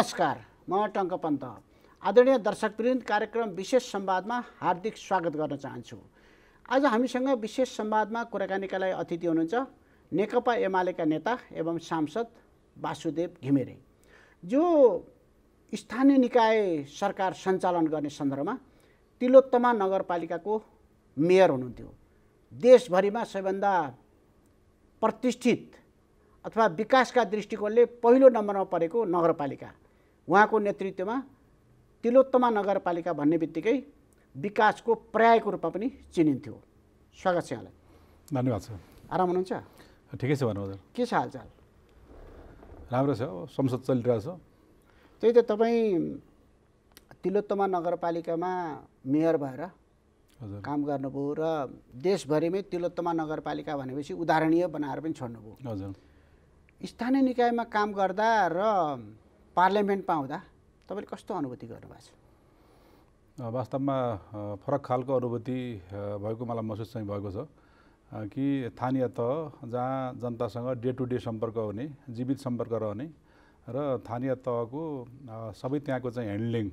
नमस्कार म टङ्क पन्त आदरणीय दर्शकवृन्द कार्यक्रम विशेष संवादमा हार्दिक स्वागत गर्न चाहन्छु आज हामीसँग विशेष संवादमा कुराकानीका लागि अतिथि हुनुहुन्छ नेकपा एमालेका नेता एवं सांसद वासुदेव घिमिरे जो स्थानीय निकाय सरकार सञ्चालन गर्ने सन्दर्भमा तिलोत्तमा नगरपालिकाको मेयर हुनुहुन्थ्यो देशभरिमा सबैभन्दा प्रतिष्ठित अथवा विकासका दृष्टिकोणले पहिलो नम्बरमा परेको नगरपालिका उहाँको नेतृत्वमा तिलोत्तमा नगरपालिका भन्ने बित्तिकै विकासको पर्यायको रूपमा पनि चिनिन्थ्यो स्वागत छ यहाँलाई धन्यवाद सर आराम हुनुहुन्छ ठिकै छ भन्नु के छ हालचाल राम्रो छ संसद चलिरहेछ त्यही त तपाईँ तिलोत्तमा नगरपालिकामा मेयर भएर काम गर्नुभयो र देशभरिमै तिलोत्तमा नगरपालिका भनेपछि उदाहरणीय बनाएर पनि छोड्नुभयो हजुर स्थानीय निकायमा काम गर्दा र पार्लियामेन्टमा आउँदा तपाईँले कस्तो अनुभूति गर्नुभएको छ वास्तवमा फरक खालको अनुभूति भएको मलाई महसुस चाहिँ भएको छ कि स्थानीय तह जहाँ जनतासँग डे टु डे सम्पर्क हुने जीवित सम्पर्क रहने र स्थानीय तहको सबै त्यहाँको चाहिँ ह्यान्डलिङ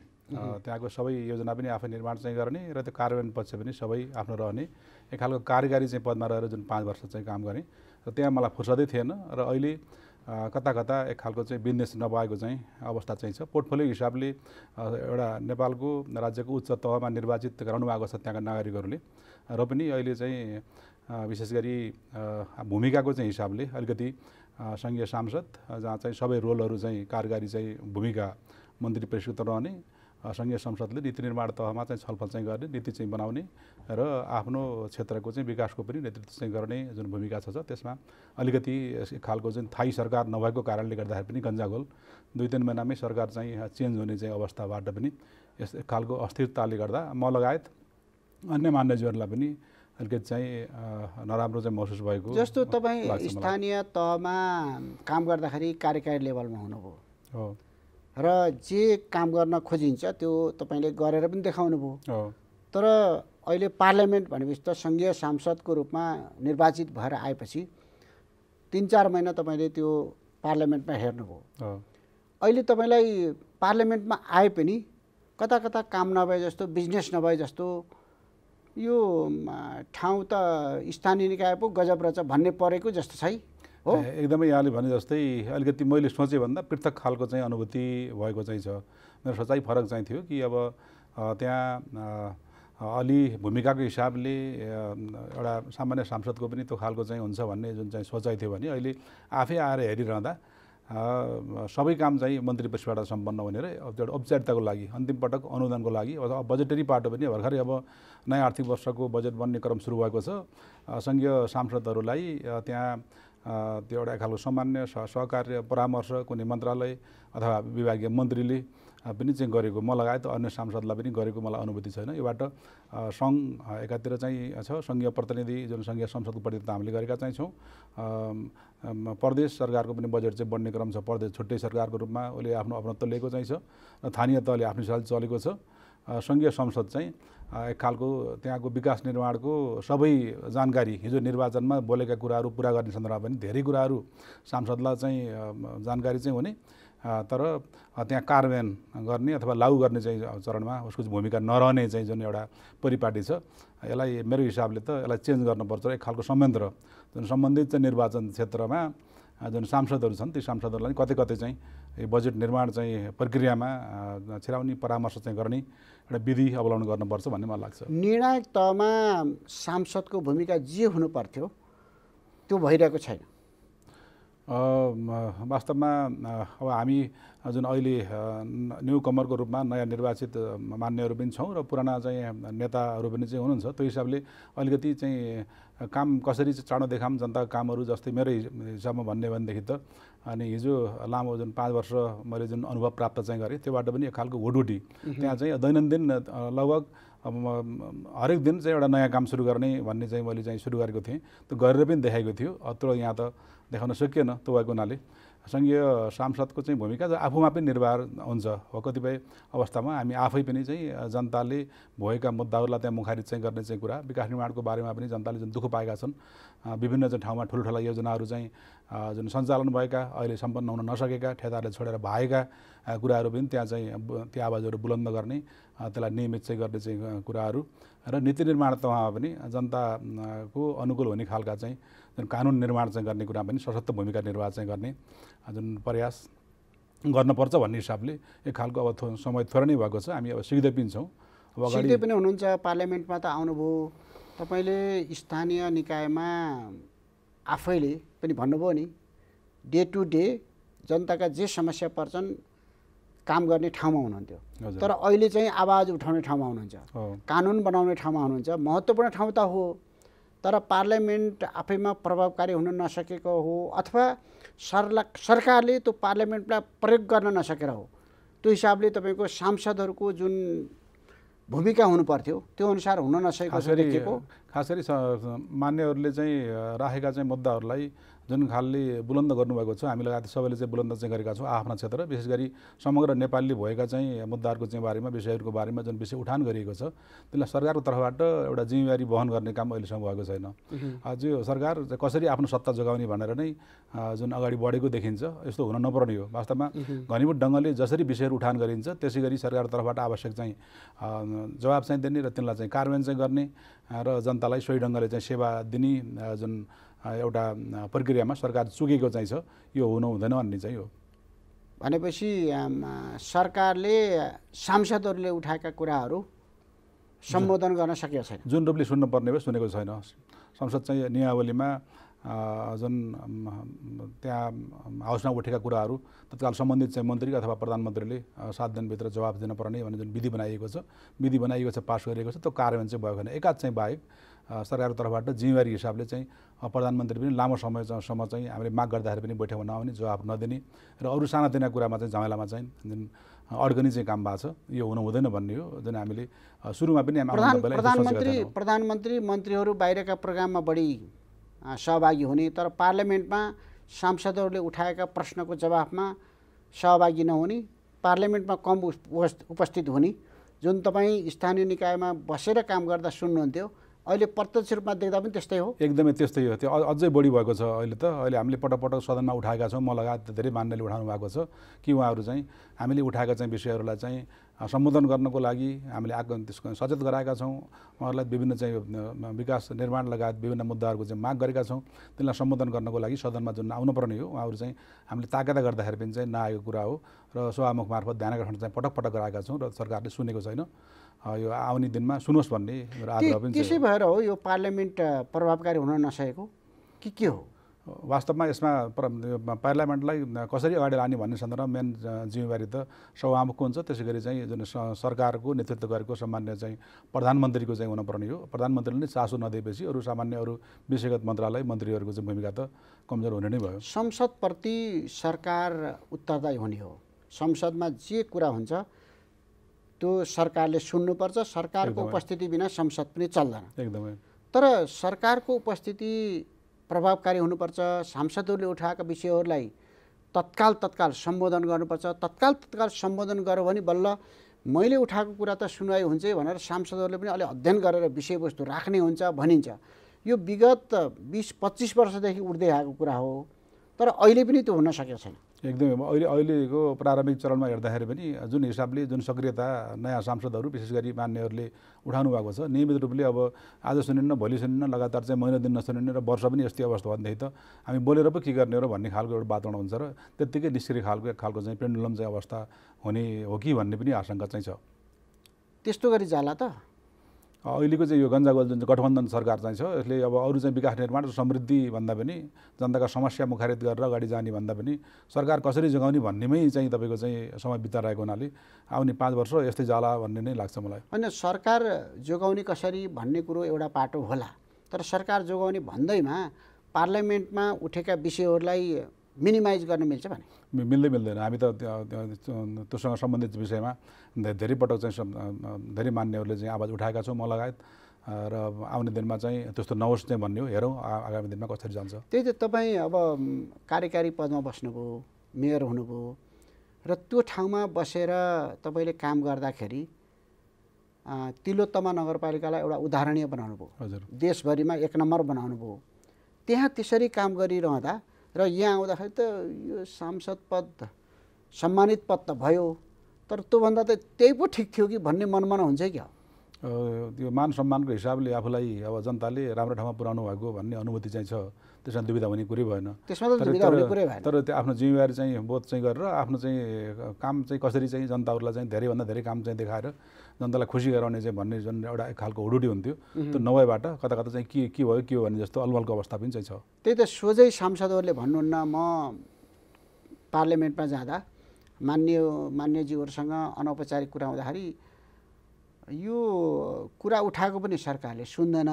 त्यहाँको सबै योजना पनि आफै निर्माण चाहिँ गर्ने र त्यो कार्यान्वयन पक्ष पनि सबै आफ्नो रहने एक खालको कार्यकारी चाहिँ पदमा रहेर जुन पाँच वर्ष चाहिँ काम गरेँ र त्यहाँ मलाई फुर्सदै थिएन र अहिले कता कता एक खालको चाहिँ बिजनेस नभएको चाहिँ अवस्था चाहिँ छ पोर्टफोलियो हिसाबले एउटा नेपालको राज्यको उच्च तहमा निर्वाचित गराउनु भएको छ त्यहाँका नागरिकहरूले र पनि अहिले चाहिँ विशेष गरी भूमिकाको चाहिँ हिसाबले अलिकति सङ्घीय सांसद जहाँ चाहिँ सबै रोलहरू चाहिँ कारगारी चाहिँ भूमिका मन्त्री परिषद रहने सङ्घीय संसदले नीति निर्माण तहमा चाहिँ छलफल चाहिँ गर्ने नीति चाहिँ बनाउने र आफ्नो क्षेत्रको चाहिँ विकासको पनि नेतृत्व चाहिँ गर्ने जुन भूमिका छ त्यसमा अलिकति खालको चाहिँ थाई सरकार नभएको कारणले गर्दाखेरि पनि गन्जागोल दुई तिन महिनामै सरकार चाहिँ चेन्ज हुने चाहिँ अवस्थाबाट पनि यस खालको अस्थिरताले गर्दा म लगायत अन्य मान्यजीहरूलाई पनि अलिकति चाहिँ नराम्रो चाहिँ महसुस भएको जस्तो तपाईँ स्थानीय तहमा काम गर्दाखेरि कार्यकारी लेभलमा हुनुभयो हो र जे काम गर्न खोजिन्छ त्यो तपाईँले गरेर पनि देखाउनु भयो तर अहिले पार्लियामेन्ट भनेपछि त सङ्घीय सांसदको रूपमा निर्वाचित भएर आएपछि तिन चार महिना तपाईँले त्यो पार्लियामेन्टमा हेर्नुभयो अहिले तपाईँलाई पार्लियामेन्टमा आए पनि कता कता काम नभए जस्तो बिजनेस नभए जस्तो यो ठाउँ त स्थानीय निकाय पो गजब रहेछ भन्ने परेको जस्तो छ है एकदमै यहाँले भने जस्तै अलिकति मैले सोचेँ भन्दा पृथक खालको चाहिँ अनुभूति भएको चाहिँ छ मेरो सोचाइ फरक चाहिँ थियो कि अब त्यहाँ अलि भूमिकाको हिसाबले एउटा सामान्य सांसदको पनि त्यो खालको चाहिँ हुन्छ भन्ने जुन चाहिँ सोचाइ थियो भने अहिले आफै आएर हेरिरहँदा सबै काम चाहिँ मन्त्री परिषदबाट सम्पन्न र एउटा औपचारिकताको लागि अन्तिम पटक अनुदानको लागि अथवा बजेटरी पाटो पनि भर्खरै अब नयाँ आर्थिक वर्षको बजेट बन्ने क्रम सुरु भएको छ सङ्घीय सांसदहरूलाई त्यहाँ त्यो एउटा खालको सामान्य सहकार्य परामर्श कुनै मन्त्रालय अथवा विभागीय मन्त्रीले पनि चाहिँ गरेको म लगायत अन्य सांसदलाई पनि गरेको मलाई अनुभूति छैन योबाट सङ्घ एकातिर चाहिँ छ सङ्घीय प्रतिनिधि जुन सङ्घीय संसदको प्रतिनिधित्व हामीले गरेका चाहिँ छौँ प्रदेश सरकारको पनि बजेट चाहिँ बढ्ने क्रम छ प्रदेश छुट्टै सरकारको रूपमा उसले आफ्नो अपनत्व लिएको चाहिँ छ र स्थानीय तहले आफ्नो हिसाबले चलेको छ सङ्घीय संसद चाहिँ एक खालको त्यहाँको विकास निर्माणको सबै जानकारी हिजो निर्वाचनमा बोलेका कुराहरू पुरा गर्ने सन्दर्भमा पनि धेरै कुराहरू सांसदलाई चाहिँ जानकारी चाहिँ हुने तर त्यहाँ कार्यान्वयन गर्ने अथवा लागु गर्ने चाहिँ चरणमा उसको भूमिका नरहने चाहिँ जुन एउटा परिपाटी छ यसलाई मेरो हिसाबले त यसलाई चेन्ज गर्नुपर्छ एक खालको संयन्त्र जुन सम्बन्धित चाहिँ निर्वाचन क्षेत्रमा जुन सांसदहरू छन् ती सांसदहरूलाई कतै कतै चाहिँ यो बजेट निर्माण चाहिँ प्रक्रियामा छिराउने परामर्श चाहिँ गर्ने एउटा विधि अवलम्बन गर्नुपर्छ भन्ने मलाई लाग्छ निर्णायक तहमा सांसदको भूमिका जे हुनुपर्थ्यो त्यो भइरहेको छैन वास्तवमा अब हामी जुन अहिले न्यु कमरको रूपमा नयाँ निर्वाचित मान्यहरू पनि छौँ र पुराना चाहिँ नेताहरू पनि चाहिँ हुनुहुन्छ त्यो हिसाबले अलिकति चाहिँ काम कसरी चाहिँ चाँडो देखाम जनताको कामहरू जस्तै मेरो हिसाबमा भन्ने भनेदेखि त अनि हिजो लामो जुन पाँच वर्ष मैले जुन अनुभव प्राप्त चाहिँ गरेँ त्योबाट पनि एक खालको हुडहुडी त्यहाँ चाहिँ दैनन्दिन लगभग अब म हरेक दिन चाहिँ एउटा नयाँ काम सुरु गर्ने भन्ने चाहिँ मैले चाहिँ सुरु गरेको थिएँ त्यो गरेर पनि देखाएको थियो तर यहाँ त देखाउन सकिएन तपाईँको हुनाले सङ्घीय सांसदको चाहिँ भूमिका आफूमा पनि निर्भर हुन्छ हो कतिपय अवस्थामा हामी आफै पनि चाहिँ जनताले भएका मुद्दाहरूलाई त्यहाँ मुखारित चाहिँ गर्ने चाहिँ कुरा विकास निर्माणको बारेमा पनि जनताले जुन दुःख पाएका छन् विभिन्न चाहिँ ठाउँमा ठुल्ठुला योजनाहरू चाहिँ जुन सञ्चालन भएका अहिले सम्पन्न हुन नसकेका ठेदारले छोडेर भएका कुराहरू पनि त्यहाँ चाहिँ त्यो आवाजहरू बुलन्द गर्ने त्यसलाई नियमित चाहिँ गर्ने चाहिँ कुराहरू र नीति निर्माण तहमा पनि जनताको अनुकूल हुने खालका चाहिँ जुन कानुन निर्माण चाहिँ गर्ने कुरा पनि सशक्त भूमिका निर्वाह चाहिँ गर्ने जुन प्रयास गर्नुपर्छ भन्ने हिसाबले एक खालको अब समय थोरै नै भएको छ हामी अब सिक्दै पनि छौँ अब अगाडि पनि हुनुहुन्छ पार्लियामेन्टमा त आउनुभयो तपाईँले स्थानीय निकायमा आफैले पनि भन्नुभयो नि डे टु डे जनताका जे समस्या पर्छन् काम गर्ने ठाउँमा हुनुहुन्थ्यो तर अहिले चाहिँ आवाज उठाउने ठाउँमा हुनुहुन्छ कानुन बनाउने ठाउँमा हुनुहुन्छ महत्त्वपूर्ण ठाउँ त हो तर पार्लियामेन्ट आफैमा प्रभावकारी हुन नसकेको हो अथवा सरला सरकारले त्यो पार्लियामेन्टलाई प्रयोग गर्न नसकेर हो त्यो हिसाबले तपाईँको सांसदहरूको जुन भूमिका हुनुपर्थ्यो त्यो अनुसार हुन नसकेको खास गरी मान्यहरूले चाहिँ राखेका चाहिँ मुद्दाहरूलाई जुन खालले बुलन्द गर्नुभएको छ हामी लगायत सबैले चाहिँ बुलन्द चाहिँ गरेका छौँ आफ्नो क्षेत्र विशेष गरी समग्र नेपालले भएका चाहिँ मुद्दाहरूको चाहिँ बारेमा विषयहरूको बारेमा जुन विषय उठान गरिएको छ त्यसलाई सरकारको तर्फबाट एउटा जिम्मेवारी वहन गर्ने काम अहिलेसम्म भएको छैन आज सरकार कसरी आफ्नो सत्ता जोगाउने भनेर नै जुन अगाडि बढेको देखिन्छ यस्तो हुन नपर्ने हो वास्तवमा घनीभूत ढङ्गले जसरी विषयहरू उठान गरिन्छ त्यसै गरी सरकारको तर्फबाट आवश्यक चाहिँ जवाब चाहिँ दिने र त्यसलाई चाहिँ कार्यान्वयन चाहिँ गर्ने र जनतालाई सोही ढङ्गले चाहिँ सेवा दिने जुन एउटा प्रक्रियामा सरकार चुकेको चाहिँ छ यो हुनु हुँदैन भन्ने चाहिँ हो भनेपछि सरकारले सांसदहरूले उठाएका कुराहरू सम्बोधन गर्न सकेको छैन जुन रूपले सुन्नुपर्ने भयो सुनेको छैन संसद चाहिँ नियावलीमा जुन त्यहाँ हाउसमा उठेका कुराहरू तत्काल सम्बन्धित चाहिँ मन्त्री अथवा प्रधानमन्त्रीले सात दिनभित्र जवाब दिनुपर्ने भन्ने जुन विधि बनाइएको छ विधि बनाइएको छ पास गरिएको छ त्यो कार्यान्वयन चाहिँ भएको छैन एकाध चाहिँ बाहेक सरकारको तर्फबाट जिम्मेवारी हिसाबले चाहिँ प्रधानमन्त्री पनि लामो समयसम्म चाहिँ हामीले माग गर्दाखेरि पनि बैठकमा नआउने जवाब नदिने र अरू सानातिना कुरामा चाहिँ झमेलामा चाहिँ जुन अड्कनी चाहिँ काम भएको छ यो हुनु हुँदैन भन्ने हो जुन हामीले सुरुमा पनि प्रधानमन्त्री प्रधानमन्त्री मन्त्रीहरू बाहिरका प्रोग्राममा बढी सहभागी हुने तर पार्लियामेन्टमा सांसदहरूले उठाएका प्रश्नको जवाफमा सहभागी नहुने पार्लियामेन्टमा कम उपस्थित हुने जुन तपाईँ स्थानीय निकायमा बसेर काम गर्दा सुन्नुहुन्थ्यो अहिले प्रत्यक्ष रूपमा देख्दा पनि त्यस्तै हो एकदमै त्यस्तै हो त्यो अझै बढी भएको छ अहिले त अहिले हामीले पटक पटक सदनमा उठाएका छौँ म लगायत धेरै मान्यले उठाउनु भएको छ कि उहाँहरू चाहिँ हामीले उठाएका चाहिँ विषयहरूलाई चाहिँ सम्बोधन गर्नको लागि हामीले आग त्यसको सचेत गराएका छौँ उहाँहरूलाई विभिन्न चाहिँ विकास निर्माण लगायत विभिन्न मुद्दाहरूको चाहिँ माग गरेका छौँ त्यसलाई सम्बोधन गर्नको लागि सदनमा जुन आउनुपर्ने हो उहाँहरू चाहिँ हामीले ताकेता गर्दाखेरि पनि चाहिँ नआएको कुरा हो र सभामुख मार्फत ध्यान आकर्षण चाहिँ पटक पटक गराएका छौँ र सरकारले सुनेको छैन यो आउने दिनमा सुनोस् भन्ने मेरो आग्रह पनि त्यसै भएर हो यो पार्लियामेन्ट प्रभावकारी हुन नसकेको कि के हो वास्तवमा यसमा पार्लियामेन्टलाई कसरी अगाडि लाने भन्ने सन्दर्भमा मेन जिम्मेवारी त सभामुखको हुन्छ त्यसै गरी चाहिँ जुन सरकारको नेतृत्व गरेको सामान्य चाहिँ प्रधानमन्त्रीको चाहिँ हुनुपर्ने हो प्रधानमन्त्रीले नै चासो नदिएपछि अरू सामान्य अरू विषयगत मन्त्रालय मन्त्रीहरूको चाहिँ भूमिका त कमजोर हुने नै भयो संसदप्रति सरकार उत्तरदायी हुने हो संसदमा जे कुरा हुन्छ त्यो सरकारले सुन्नुपर्छ सरकारको उपस्थिति बिना संसद पनि चल्दैन एकदमै तर सरकारको उपस्थिति प्रभावकारी हुनुपर्छ सांसदहरूले उठाएका विषयहरूलाई तत्काल तत्काल सम्बोधन गर्नुपर्छ तत्काल तत्काल सम्बोधन गर्यो भने बल्ल मैले उठाएको कुरा त सुनवाई हुन्छ भनेर सांसदहरूले पनि अलिक अध्ययन गरेर विषयवस्तु राख्ने हुन्छ भनिन्छ यो विगत बिस पच्चिस वर्षदेखि उठ्दै आएको कुरा हो तर अहिले पनि त्यो हुन सकेको छैन एकदमै अहिले अहिलेको प्रारम्भिक चरणमा हेर्दाखेरि पनि जुन हिसाबले जुन सक्रियता नयाँ सांसदहरू विशेष गरी मान्यहरूले उठाउनु भएको छ नियमित रूपले अब आज सुनिन्न भोलि सुनिन्न लगातार चाहिँ महिना दिन नसुनिन्न र वर्ष पनि यस्तै अवस्था भनेदेखि त हामी बोलेर पो के गर्ने र भन्ने खालको एउटा वातावरण हुन्छ र त्यत्तिकै निष्क्रिय खालको एक खालको चाहिँ पेन्डुलम चाहिँ अवस्था हुने हो कि भन्ने पनि आशंका चाहिँ छ त्यस्तो गरी जाला त अहिलेको चाहिँ यो गन्जागोल जुन चाहिँ गठबन्धन सरकार चाहिँ छ यसले अब अरू चाहिँ विकास निर्माण समृद्धि भन्दा पनि जनताका समस्या मुखारित गरेर अगाडि जाने भन्दा पनि सरकार कसरी जोगाउने भन्नेमै चाहिँ तपाईँको चाहिँ समय बिताइरहेको हुनाले आउने पाँच वर्ष यस्तै जाला भन्ने नै लाग्छ मलाई होइन सरकार जोगाउने कसरी भन्ने कुरो एउटा पाटो होला तर सरकार जोगाउने भन्दैमा पार्लियामेन्टमा उठेका विषयहरूलाई मिनिमाइज गर्न मिल्छ भने मिल्दै मिल्दैन हामी त त्योसँग सम्बन्धित विषयमा धेरै पटक चाहिँ धेरै मान्यहरूले चाहिँ आवाज उठाएका छौँ म लगायत र आउने दिनमा चाहिँ त्यस्तो नहोस् चाहिँ भन्ने हो हेरौँ आगामी दिनमा कसरी जान्छ त्यही त तपाईँ अब कार्यकारी पदमा बस्नुभयो मेयर हुनुभयो र त्यो ठाउँमा बसेर तपाईँले काम गर्दाखेरि तिलोत्तमा नगरपालिकालाई एउटा उदाहरणीय बनाउनु भयो हजुर देशभरिमा एक नम्बर बनाउनु भयो त्यहाँ त्यसरी काम गरिरहँदा र यहाँ आउँदाखेरि त यो सांसद पद सम्मानित पद त भयो तर त्योभन्दा त त्यही पो ठिक थियो कि भन्ने मनमा हुन्छ क्या त्यो मान सम्मानको हिसाबले आफूलाई अब जनताले राम्रो ठाउँमा पुऱ्याउनु भएको भन्ने अनुभूति चाहिँ छ त्यसमा दुविधा हुने कुरै भएन त्यसमा त दुविधा हुने कुरै भएन तर त्यो आफ्नो जिम्मेवारी चाहिँ बोध चाहिँ गरेर आफ्नो चाहिँ काम चाहिँ कसरी चाहिँ जनताहरूलाई चाहिँ धेरैभन्दा धेरै काम चाहिँ देखाएर जनतालाई खुसी गराउने चाहिँ भन्ने जुन एउटा खालको हुडुडी हुन्थ्यो त्यो नभएबाट कता कता चाहिँ के के भयो के हो भन्ने जस्तो अलमलको अवस्था पनि चाहिँ छ त्यही त सोझै सांसदहरूले भन्नुहुन्न म पार्लियामेन्टमा जाँदा मान्य मान्यजीहरूसँग अनौपचारिक कुरा हुँदाखेरि यो कुरा उठाएको पनि सरकारले सुन्दैन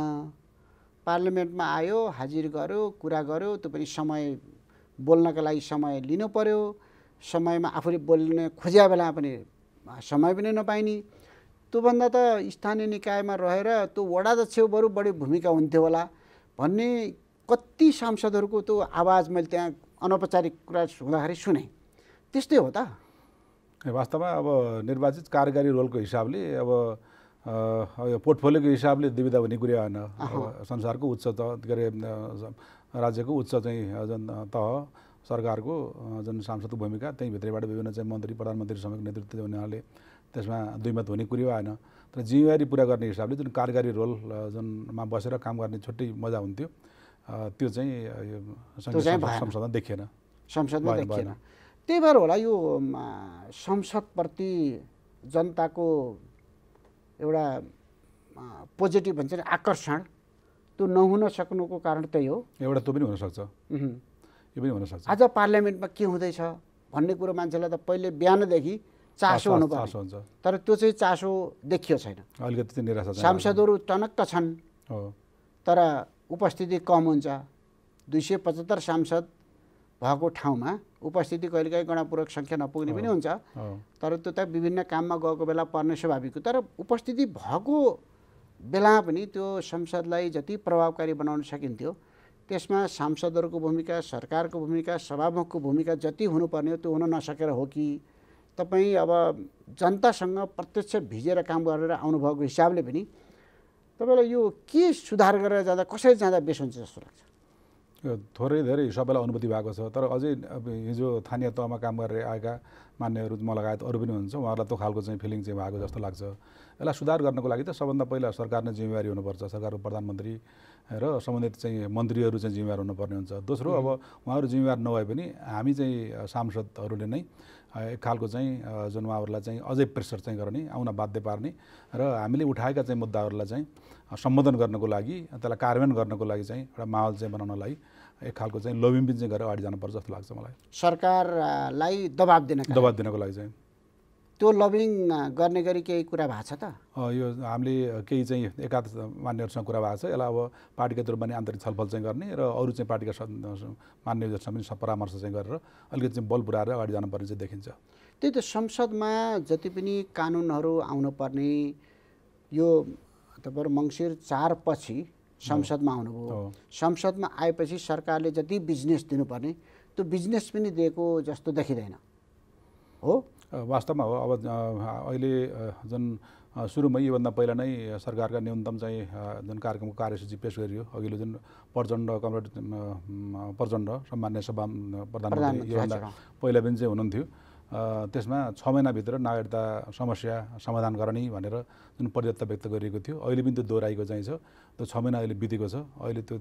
पार्लियामेन्टमा आयो हाजिर गर्यो कुरा गर्यो त्यो पनि समय बोल्नको लागि समय लिनु पर्यो समयमा आफूले बोल्ने खोज्या बेलामा पनि समय पनि नपाइने त्योभन्दा त स्थानीय निकायमा रहेर त्यो वडा वडाध्यक्ष बरु बढी भूमिका हुन्थ्यो होला भन्ने कति सांसदहरूको त्यो आवाज मैले त्यहाँ अनौपचारिक कुरा हुँदाखेरि सुने त्यस्तै हो त वास्तवमा अब निर्वाचित कार्यकारी रोलको हिसाबले अब यो पोर्टफोलियोको हिसाबले दुविधा हुने कुरा होइन संसारको उच्च त के अरे राज्यको उच्च चाहिँ जुन तह सरकारको जुन सांसदको भूमिका त्यहीँभित्रैबाट विभिन्न चाहिँ मन्त्री प्रधानमन्त्री समेत नेतृत्व हुनेहरूले त्यसमा दुई मत हुने कुरो आएन तर जिम्मेवारी पुरा गर्ने हिसाबले जुन कारगारी रोल जुनमा बसेर काम गर्ने छुट्टै मजा हुन्थ्यो त्यो चाहिँ संसदमा देखिएन संसदमा देखिएन त्यही भएर होला यो संसदप्रति जनताको एउटा पोजिटिभ भन्छ आकर्षण त्यो नहुन सक्नुको कारण त्यही हो एउटा त्यो पनि हुनसक्छ यो पनि हुनसक्छ आज पार्लियामेन्टमा के हुँदैछ भन्ने कुरो मान्छेलाई त पहिले बिहानदेखि चासो हुन्छ तर त्यो चाहिँ चासो देखियो छैन अलिकति निराशा सांसदहरू टनक्क छन् तर उपस्थिति कम हुन्छ दुई सय पचहत्तर सांसद भएको ठाउँमा उपस्थिति कहिलेकाहीँ गणपूर्वक सङ्ख्या नपुग्ने पनि हुन्छ तर त्यो त विभिन्न काममा गएको बेला पर्ने स्वाभाविक हो तर उपस्थिति भएको बेला पनि त्यो संसदलाई जति प्रभावकारी बनाउन सकिन्थ्यो त्यसमा सांसदहरूको भूमिका सरकारको भूमिका सभामुखको भूमिका जति हुनुपर्ने हो त्यो हुन नसकेर हो कि तपाईँ अब जनतासँग प्रत्यक्ष भिजेर काम गरेर आउनुभएको हिसाबले पनि तपाईँलाई यो के सुधार गरेर जाँदा कसरी जाँदा बेस हुन्छ जस्तो लाग्छ थोरै धेरै सबैलाई अनुभूति भएको छ तर अझै अब हिजो स्थानीय तहमा काम गरेर आएका मान्यहरू म लगायत अरू पनि हुन्छ उहाँहरूलाई त्यो खालको चाहिँ फिलिङ चाहिँ भएको जस्तो लाग्छ यसलाई सुधार गर्नको लागि त सबभन्दा पहिला सरकार नै जिम्मेवारी हुनुपर्छ सरकारको प्रधानमन्त्री र सम्बन्धित चाहिँ मन्त्रीहरू चाहिँ जिम्मेवार हुनुपर्ने हुन्छ दोस्रो अब उहाँहरू जिम्मेवार नभए पनि हामी चाहिँ सांसदहरूले नै एक खालको चाहिँ जुन उहाँहरूलाई चाहिँ अझै प्रेसर चाहिँ गर्ने आउन बाध्य पार्ने र हामीले उठाएका चाहिँ मुद्दाहरूलाई चाहिँ सम्बोधन गर्नको लागि त्यसलाई कार्यान्वयन गर्नको लागि चाहिँ एउटा माहौल चाहिँ बनाउनलाई एक खालको चाहिँ लोबिम्बिन चाहिँ गरेर अगाडि जानुपर्छ जस्तो लाग्छ मलाई सरकारलाई दबाब दिन दबाब दिनको लागि चाहिँ त्यो लभिङ गर्ने गरी केही कुरा भएको छ त यो हामीले केही चाहिँ एकाध मान्यहरूसँग कुरा भएको छ यसलाई अब पार्टीगत रूपमा नै आन्तरिक छलफल चाहिँ गर्ने र अरू चाहिँ पार्टीका मान्यहरूसँग पनि परामर्श चाहिँ गरेर अलिकति चाहिँ बल पुऱ्याएर अगाडि जानुपर्ने चाहिँ देखिन्छ त्यही त संसदमा जति पनि कानुनहरू आउनुपर्ने यो तपाईँहरू मङ्सिर चारपछि संसदमा आउनुभयो संसदमा आएपछि सरकारले जति बिजनेस दिनुपर्ने त्यो बिजनेस पनि दिएको जस्तो देखिँदैन हो वास्तवमा हो अब अहिले जुन सुरुमै योभन्दा पहिला नै सरकारका न्यूनतम चाहिँ जुन कार्यक्रमको कार्यसूची पेस गरियो अघिल्लो जुन प्रचण्ड कमरेड प्रचण्ड सम्मान्य सभा प्रधानमन्त्री योभन्दा पहिला पनि चाहिँ हुनुहुन्थ्यो त्यसमा छ महिनाभित्र नागरिकता समस्या समाधान गर्ने भनेर जुन प्रतिबद्धता व्यक्त गरिएको थियो अहिले पनि त्यो दोहोऱ्याएको चाहिँ छ त्यो छ महिना अहिले बितेको छ अहिले त्यो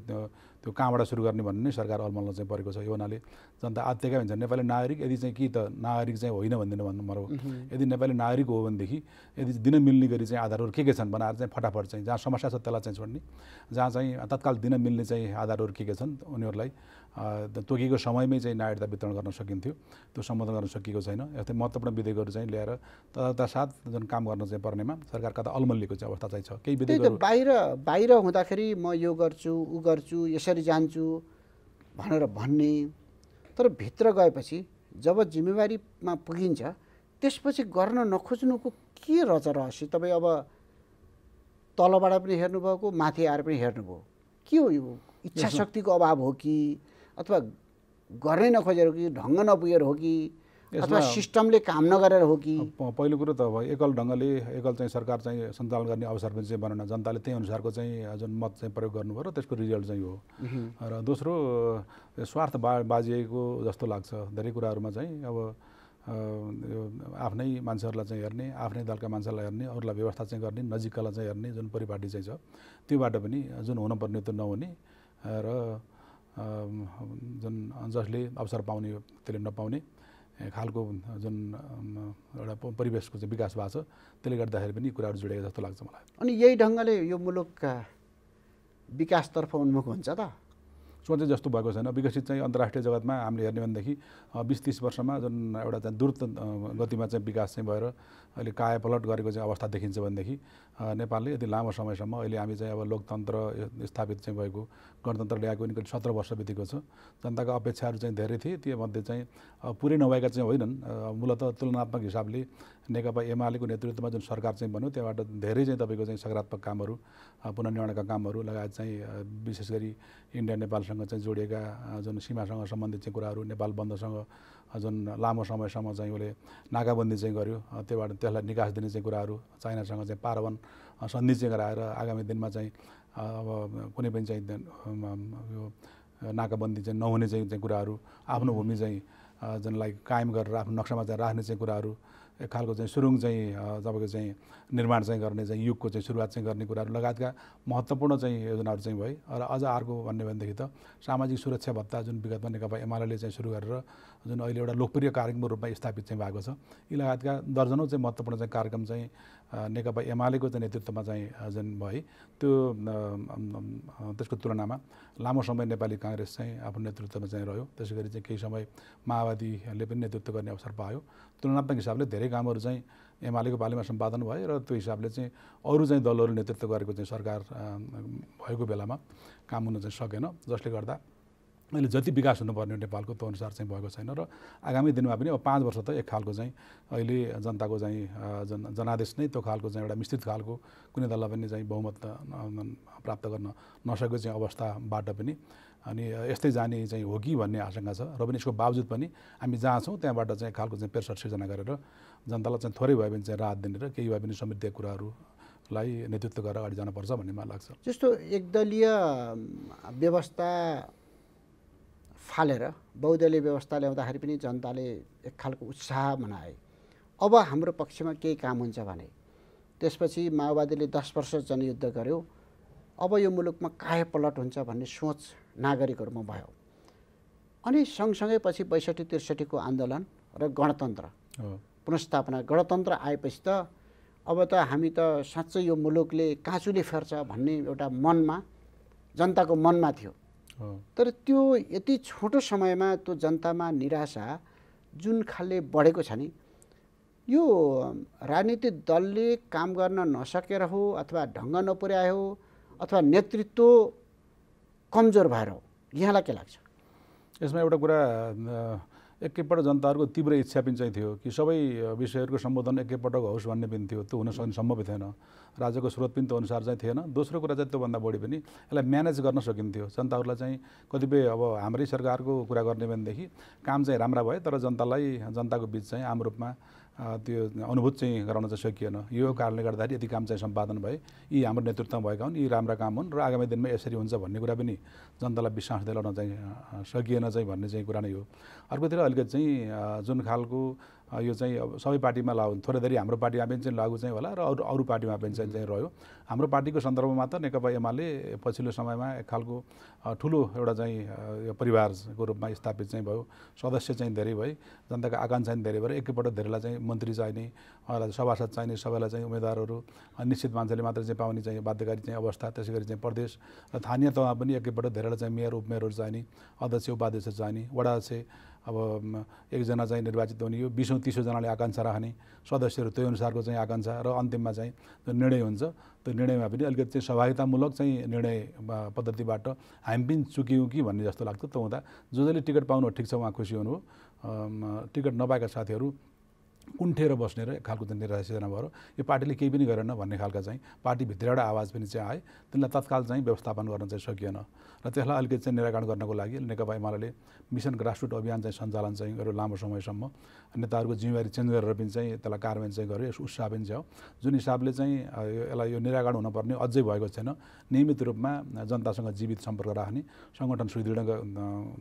त्यो कहाँबाट सुरु गर्ने भन्ने नै सरकार अलमल्ल चाहिँ परेको छ यो हुनाले जनता आत्यकै हुन्छ नेपाली नागरिक यदि चाहिँ कि त नागरिक चाहिँ होइन भनिदिनु भन्नु मरो यदि नेपाली नागरिक हो भनेदेखि यदि दिन मिल्ने गरी चाहिँ आधारहरू के के छन् बनाएर चाहिँ फटाफट चाहिँ जहाँ समस्या छ त्यसलाई चाहिँ छोड्ने जहाँ चाहिँ तत्काल दिन मिल्ने चाहिँ आधारहरू के के छन् उनीहरूलाई तोकेको समयमै चाहिँ नागरिकता वितरण गर्न सकिन्थ्यो त्यो सम्बोधन गर्न सकिएको छैन यस्तै महत्त्वपूर्ण विधेयकहरू चाहिँ ल्याएर साथ जुन काम गर्न चाहिँ पर्नेमा सरकारका त अलमल्लीको चाहिँ अवस्था चाहिँ छ केही विधेयक बाहिर बाहिर हुँदाखेरि म यो गर्छु ऊ गर्छु यसरी जान्छु भनेर भन्ने तर भित्र गएपछि जब जिम्मेवारीमा पुगिन्छ त्यसपछि गर्न नखोज्नुको के रच रहस्य तपाईँ अब तलबाट पनि हेर्नुभएको माथि आएर पनि हेर्नुभयो के हो यो इच्छा शक्तिको अभाव हो कि अथवा गर्नै नखोजेर हो कि ढङ्ग नपुगेर हो कि अथवा सिस्टमले काम नगरेर हो कि पहिलो कुरो त अब एकल ढङ्गले एकल चाहिँ सरकार चाहिँ सञ्चालन गर्ने अवसर पनि चाहिँ बनाउन जनताले त्यही अनुसारको चाहिँ जुन मत चाहिँ प्रयोग गर्नुभयो र त्यसको रिजल्ट चाहिँ हो र दोस्रो स्वार्थ बा बाजिएको जस्तो लाग्छ धेरै कुराहरूमा चाहिँ अब यो आफ्नै मान्छेहरूलाई चाहिँ हेर्ने आफ्नै दलका मान्छेलाई हेर्ने अरूलाई व्यवस्था चाहिँ गर्ने नजिकलाई चाहिँ हेर्ने जुन परिपाटी चाहिँ छ त्योबाट पनि जुन हुनुपर्ने त्यो नहुने र जुन जसले अवसर पाउने त्यसले नपाउने खालको जुन एउटा परिवेशको चाहिँ विकास भएको छ त्यसले गर्दाखेरि पनि कुराहरू जोडिएको जस्तो लाग्छ मलाई अनि यही ढङ्गले यो मुलुकका विकासतर्फ उन्मुख हुन्छ त सोचे जस्तो भएको छैन विकसित चाहिँ अन्तर्राष्ट्रिय जगतमा हामीले हेर्ने भनेदेखि बिस तिस वर्षमा जुन एउटा चाहिँ द्रुत गतिमा चाहिँ विकास चाहिँ भएर अहिले कायापलट गरेको चाहिँ अवस्था देखिन्छ भनेदेखि नेपालले यति लामो समयसम्म अहिले हामी चाहिँ अब लोकतन्त्र स्थापित चाहिँ भएको गणतन्त्र ल्याएको निकट सत्र वर्ष बितेको छ जनताको अपेक्षाहरू चाहिँ धेरै थिए मध्ये चाहिँ पुरै नभएका चाहिँ होइनन् मूलत तुलनात्मक हिसाबले नेकपा एमालेको नेतृत्वमा जुन सरकार चाहिँ बन्यो त्यहाँबाट धेरै चाहिँ तपाईँको चाहिँ सकारात्मक कामहरू पुनर्निर्माणका कामहरू लगायत चाहिँ विशेष गरी इन्डिया नेपालसँग चाहिँ जोडिएका जुन सीमासँग सम्बन्धित चाहिँ कुराहरू नेपाल बन्दसँग जुन लामो समयसम्म चाहिँ उसले नाकाबन्दी चाहिँ गर्यो त्योबाट त्यसलाई निकास दिने चाहिँ कुराहरू चाइनासँग चाहिँ पारवन सन्धि चाहिँ गराएर आगामी दिनमा चाहिँ अब कुनै पनि चाहिँ यो नाकाबन्दी चाहिँ नहुने चाहिँ कुराहरू आफ्नो भूमि चाहिँ जुनलाई कायम गरेर आफ्नो नक्सामा चाहिँ राख्ने चाहिँ कुराहरू एक खालको चाहिँ सुरुङ चाहिँ तपाईँको चाहिँ निर्माण चाहिँ गर्ने चाहिँ युगको चाहिँ सुरुवात चाहिँ गर्ने कुराहरू लगायतका महत्त्वपूर्ण चाहिँ योजनाहरू चाहिँ भए र अझ अर्को भन्यो भनेदेखि त सामाजिक सुरक्षा भत्ता जुन विगतमा नेकपा एमाले चाहिँ सुरु गरेर जुन अहिले एउटा लोकप्रिय कार्यक्रमको रूपमा स्थापित चाहिँ भएको छ यी लगायतका दर्जनौँ चाहिँ महत्त्वपूर्ण चाहिँ कार्यक्रम चाहिँ नेकपा एमालेको चाहिँ नेतृत्वमा चाहिँ जुन भए त्यो त्यसको तुलनामा लामो समय नेपाली काङ्ग्रेस चाहिँ आफ्नो नेतृत्वमा चाहिँ रह्यो त्यसै गरी चाहिँ केही समय माओवादीले पनि नेतृत्व गर्ने अवसर पायो तुलनात्मक हिसाबले धेरै कामहरू चाहिँ एमालेको पालिमा सम्पादन भयो र त्यो हिसाबले चाहिँ अरू चाहिँ दलहरू नेतृत्व गरेको चाहिँ सरकार भएको बेलामा काम हुन चाहिँ सकेन जसले गर्दा अहिले जति विकास हुनुपर्ने नेपालको त्यो अनुसार चाहिँ भएको छैन र आगामी दिनमा पनि अब पाँच वर्ष त एक खालको चाहिँ अहिले जनताको चाहिँ जन जनादेश नै त्यो खालको चाहिँ एउटा मिश्रित खालको कुनै दललाई पनि चाहिँ बहुमत प्राप्त गर्न नसकेको चाहिँ अवस्थाबाट पनि अनि यस्तै जाने चाहिँ हो कि भन्ने आशंका छ र पनि यसको बावजुद पनि हामी जहाँ छौँ त्यहाँबाट चाहिँ खालको चाहिँ प्रेसर सिर्जना गरेर जनतालाई चाहिँ थोरै भए पनि चाहिँ राहत दिने र केही भए पनि समृद्ध कुराहरू लाई नेतृत्व गरेर अगाडि जानुपर्छ भन्ने मलाई लाग्छ जस्तो एकदलीय व्यवस्था फालेर बहुदलीय व्यवस्था ल्याउँदाखेरि पनि जनताले एक खालको उत्साह मनाए अब हाम्रो पक्षमा केही काम हुन्छ भने त्यसपछि माओवादीले दस वर्ष जनयुद्ध गर्यो अब यो मुलुकमा पलट हुन्छ भन्ने सोच नागरिकहरूमा भयो अनि सँगसँगै पछि बैसठी त्रिसठीको आन्दोलन र गणतन्त्र पुनस्थापना गणतन्त्र आएपछि त अब त हामी त साँच्चै यो मुलुकले काँचुले फेर्छ भन्ने एउटा मनमा जनताको मनमा थियो तर त्यो यति छोटो समयमा त्यो जनतामा निराशा जुन खालले बढेको छ नि यो राजनीतिक दलले काम गर्न नसकेर हो अथवा ढङ्ग नपुर्यायो हो अथवा नेतृत्व कमजोर भएर हो यहाँलाई के लाग्छ यसमा एउटा कुरा एकैपल्ट जनताहरूको तीव्र इच्छा पनि चाहिँ थियो कि सबै विषयहरूको सम्बोधन एकैपटक होस् भन्ने पनि थियो त्यो हुन सक्ने सम्भव थिएन राज्यको स्रोत पनि त्यो अनुसार चाहिँ थिएन दोस्रो कुरा चाहिँ त्योभन्दा बढी पनि यसलाई म्यानेज गर्न सकिन्थ्यो जनताहरूलाई चाहिँ कतिपय अब हाम्रै सरकारको कुरा गर्ने भनेदेखि काम चाहिँ राम्रा भयो तर जनतालाई जनताको बिच चाहिँ आम रूपमा त्यो अनुभूत चाहिँ गराउन चाहिँ सकिएन यो कारणले गर्दाखेरि यति काम चाहिँ सम्पादन भए यी हाम्रो नेतृत्वमा भएका हुन् यी राम्रा काम हुन् र आगामी दिनमा यसरी हुन्छ भन्ने कुरा पनि जनतालाई विश्वास दिलाउन चाहिँ सकिएन चाहिँ भन्ने चाहिँ कुरा नै हो अर्कोतिर अलिकति चाहिँ जुन खालको यो चाहिँ अब सबै पार्टीमा लागु थोरै धेरै हाम्रो पार्टीमा पनि चाहिँ लागु चाहिँ होला र अरू अरू पार्टीमा पनि चाहिँ चाहिँ रह्यो हाम्रो पार्टीको सन्दर्भमा त नेकपा एमाले पछिल्लो समयमा एक खालको ठुलो एउटा चाहिँ यो परिवारको रूपमा स्थापित चाहिँ भयो सदस्य चाहिँ धेरै भए जनताको आकाङ्क्षा पनि धेरै भएर एकैपल्ट धेरैलाई चाहिँ मन्त्री चाहिने सभासद चाहिने सबैलाई चाहिँ उम्मेदवारहरू निश्चित मान्छेले मात्र चाहिँ पाउने चाहिँ बाध्यकारी चाहिँ अवस्था त्यसै गरी चाहिँ प्रदेश र स्थानीय तहमा पनि एकैपल्ट धेरैलाई चाहिँ मेयर उपमेयरहरू चाहिने अध्यक्ष उपाध्यक्ष चाहिने वडा चाहिँ अब एकजना चाहिँ निर्वाचित हुने यो बिसौँ तिसौँजनाले आकाङ्क्षा राख्ने सदस्यहरू त्यो अनुसारको चाहिँ आकाङ्क्षा र अन्तिममा चाहिँ जुन निर्णय हुन्छ त्यो निर्णयमा पनि अलिकति चाहिँ सहभागितामूलक चाहिँ निर्णय पद्धतिबाट हामी पनि चुक्यौँ कि भन्ने जस्तो लाग्छ त हुँदा जो जसले टिकट पाउनु ठिक छ उहाँ खुसी हुनु टिकट नपाएका साथीहरू कुन्ठेर बस्ने र एक खालको चाहिँ निराशजना भयो यो पार्टीले केही पनि गरेन भन्ने खालका चाहिँ पार्टीभित्र एउटा आवाज पनि चाहिँ आए त्यसलाई तत्काल चाहिँ व्यवस्थापन गर्न चाहिँ सकिएन र त्यसलाई अलिकति चाहिँ निराकरण गर्नको लागि नेकपा एमाले मिसन ग्रासरुट अभियान चाहिँ सञ्चालन चाहिँ गर्यो लामो समयसम्म नेताहरूको जिम्मेवारी चेन्ज गरेर पनि चाहिँ त्यसलाई कार्यान्वयन चाहिँ गर्यो यस उत्साह पनि छ जुन हिसाबले चाहिँ यसलाई यो निराकरण हुनुपर्ने अझै भएको छैन नियमित रूपमा जनतासँग जीवित सम्पर्क राख्ने सङ्गठन सुदृढ